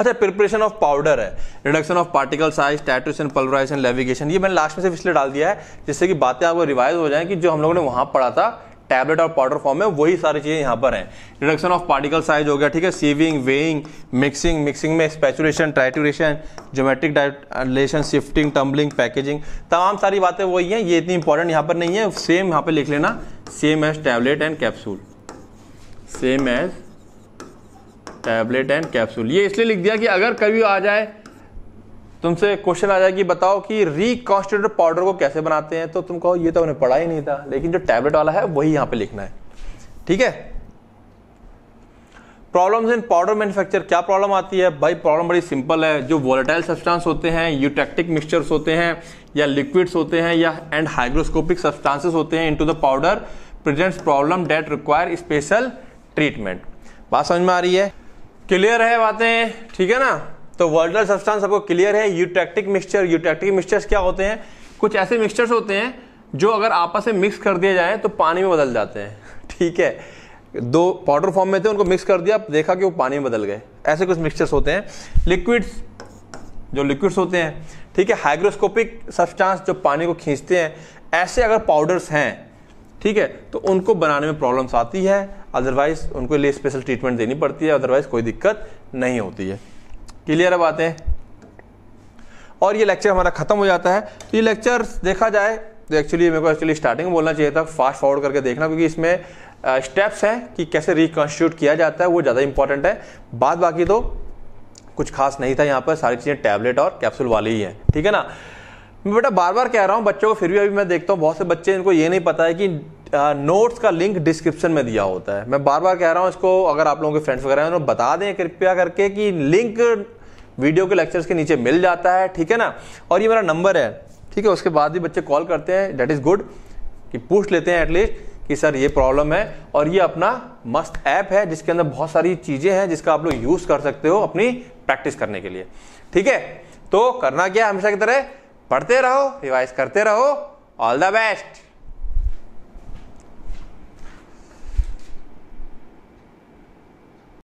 अच्छा प्रिपरेशन ऑफ पाउडर है reduction of particle size trituration pulverization levigation ये मैंने लास्ट में सिर्फ इसलिए डाल दिया है जिससे कि बातें आपको रिवाइज हो जाए कि जो हम लोगों ने वहां पढ़ा था टैबलेट और पाउडर फॉर्म में वही सारी चीज़ें यहाँ पर हैं रिडक्शन ऑफ पार्टिकल साइज हो गया ठीक है सीविंग वेइंग मिक्सिंग मिक्सिंग में spatulation trituration geometric dilation shifting tumbling packaging तमाम सारी बातें वही हैं ये इतनी इंपॉर्टेंट यहाँ पर नहीं है सेम यहाँ पर लिख लेना same as tablet and capsule same as tablet and capsule ये इसलिए लिख दिया कि अगर कभी आ जाए तुमसे क्वेश्चन आ जाए कि बताओ कि रिकॉन्स्टेटर पाउडर को कैसे बनाते हैं तो तुम कहो ये तो उन्हें पढ़ा ही नहीं था लेकिन जो टैबलेट वाला है वही यहां पे लिखना है ठीक है प्रॉब्लम्स इन पाउडर मैन्युफैक्चर क्या प्रॉब्लम आती है भाई प्रॉब्लम बड़ी सिंपल है जो वोलेटाइल सब्सटेंस होते हैं यूटेक्टिक मिक्सचर्स होते हैं या लिक्विड्स होते हैं या एंड हाइग्रोस्कोपिक सब्सटेंसेस होते हैं into the powder presents problem that require special treatment बात समझ में आ रही है क्लियर है बातें ठीक है ना तो वर्डल सब्सटेंस आपको क्लियर है यूटेक्टिक मिक्सचर यूटेक्टिक मिक्सचर्स क्या होते हैं कुछ ऐसे मिक्सचर्स होते हैं जो अगर आपस में मिक्स कर दिए जाए तो पानी में बदल जाते हैं ठीक है दो पाउडर फॉर्म में थे उनको मिक्स कर दिया देखा कि वो पानी में बदल गए ऐसे कुछ मिक्सचर्स होते हैं लिक्विड्स जो लिक्विड्स होते हैं ठीक है हाइग्रोस्कोपिक सब्सटेंस जो पानी को खींचते हैं ऐसे अगर पाउडर्स हैं ठीक है तो उनको बनाने में प्रॉब्लम्स आती है अदरवाइज उनको लिए स्पेशल ट्रीटमेंट देनी पड़ती है अदरवाइज कोई दिक्कत नहीं होती है क्लियर है बातें और ये लेक्चर हमारा खत्म हो जाता है तो ये लेक्चर देखा जाए तो एक्चुअली मेरे को एक्चुअली स्टार्टिंग में बोलना चाहिए था फास्ट फॉरवर्ड करके देखना क्योंकि इसमें स्टेप्स हैं कि कैसे रिकॉन्स्टिट्यूट किया जाता है वो ज़्यादा इंपॉर्टेंट है बात बाकी तो कुछ खास नहीं था यहाँ पर सारी चीज़ें टैबलेट और कैप्सूल वाली ही हैं ठीक है ना मैं बेटा बार बार कह रहा हूँ बच्चों को फिर भी अभी मैं देखता हूँ बहुत से बच्चे इनको ये नहीं पता है कि नोट्स का लिंक डिस्क्रिप्शन में दिया होता है मैं बार बार कह रहा हूँ इसको अगर आप लोगों के फ्रेंड्स वगैरह हैं उन्हें बता दें कृपया करके कि लिंक वीडियो के लेक्चर्स के नीचे मिल जाता है ठीक है ना और ये मेरा नंबर है ठीक है उसके बाद भी बच्चे कॉल करते हैं डेट इज़ गुड कि पूछ लेते हैं एटलीस्ट कि सर ये प्रॉब्लम है और ये अपना मस्त ऐप है जिसके अंदर बहुत सारी चीज़ें हैं जिसका आप लोग यूज़ कर सकते हो अपनी प्रैक्टिस करने के लिए ठीक है तो करना क्या हमेशा की तरह पढ़ते रहो रिवाइज करते रहो ऑल द बेस्ट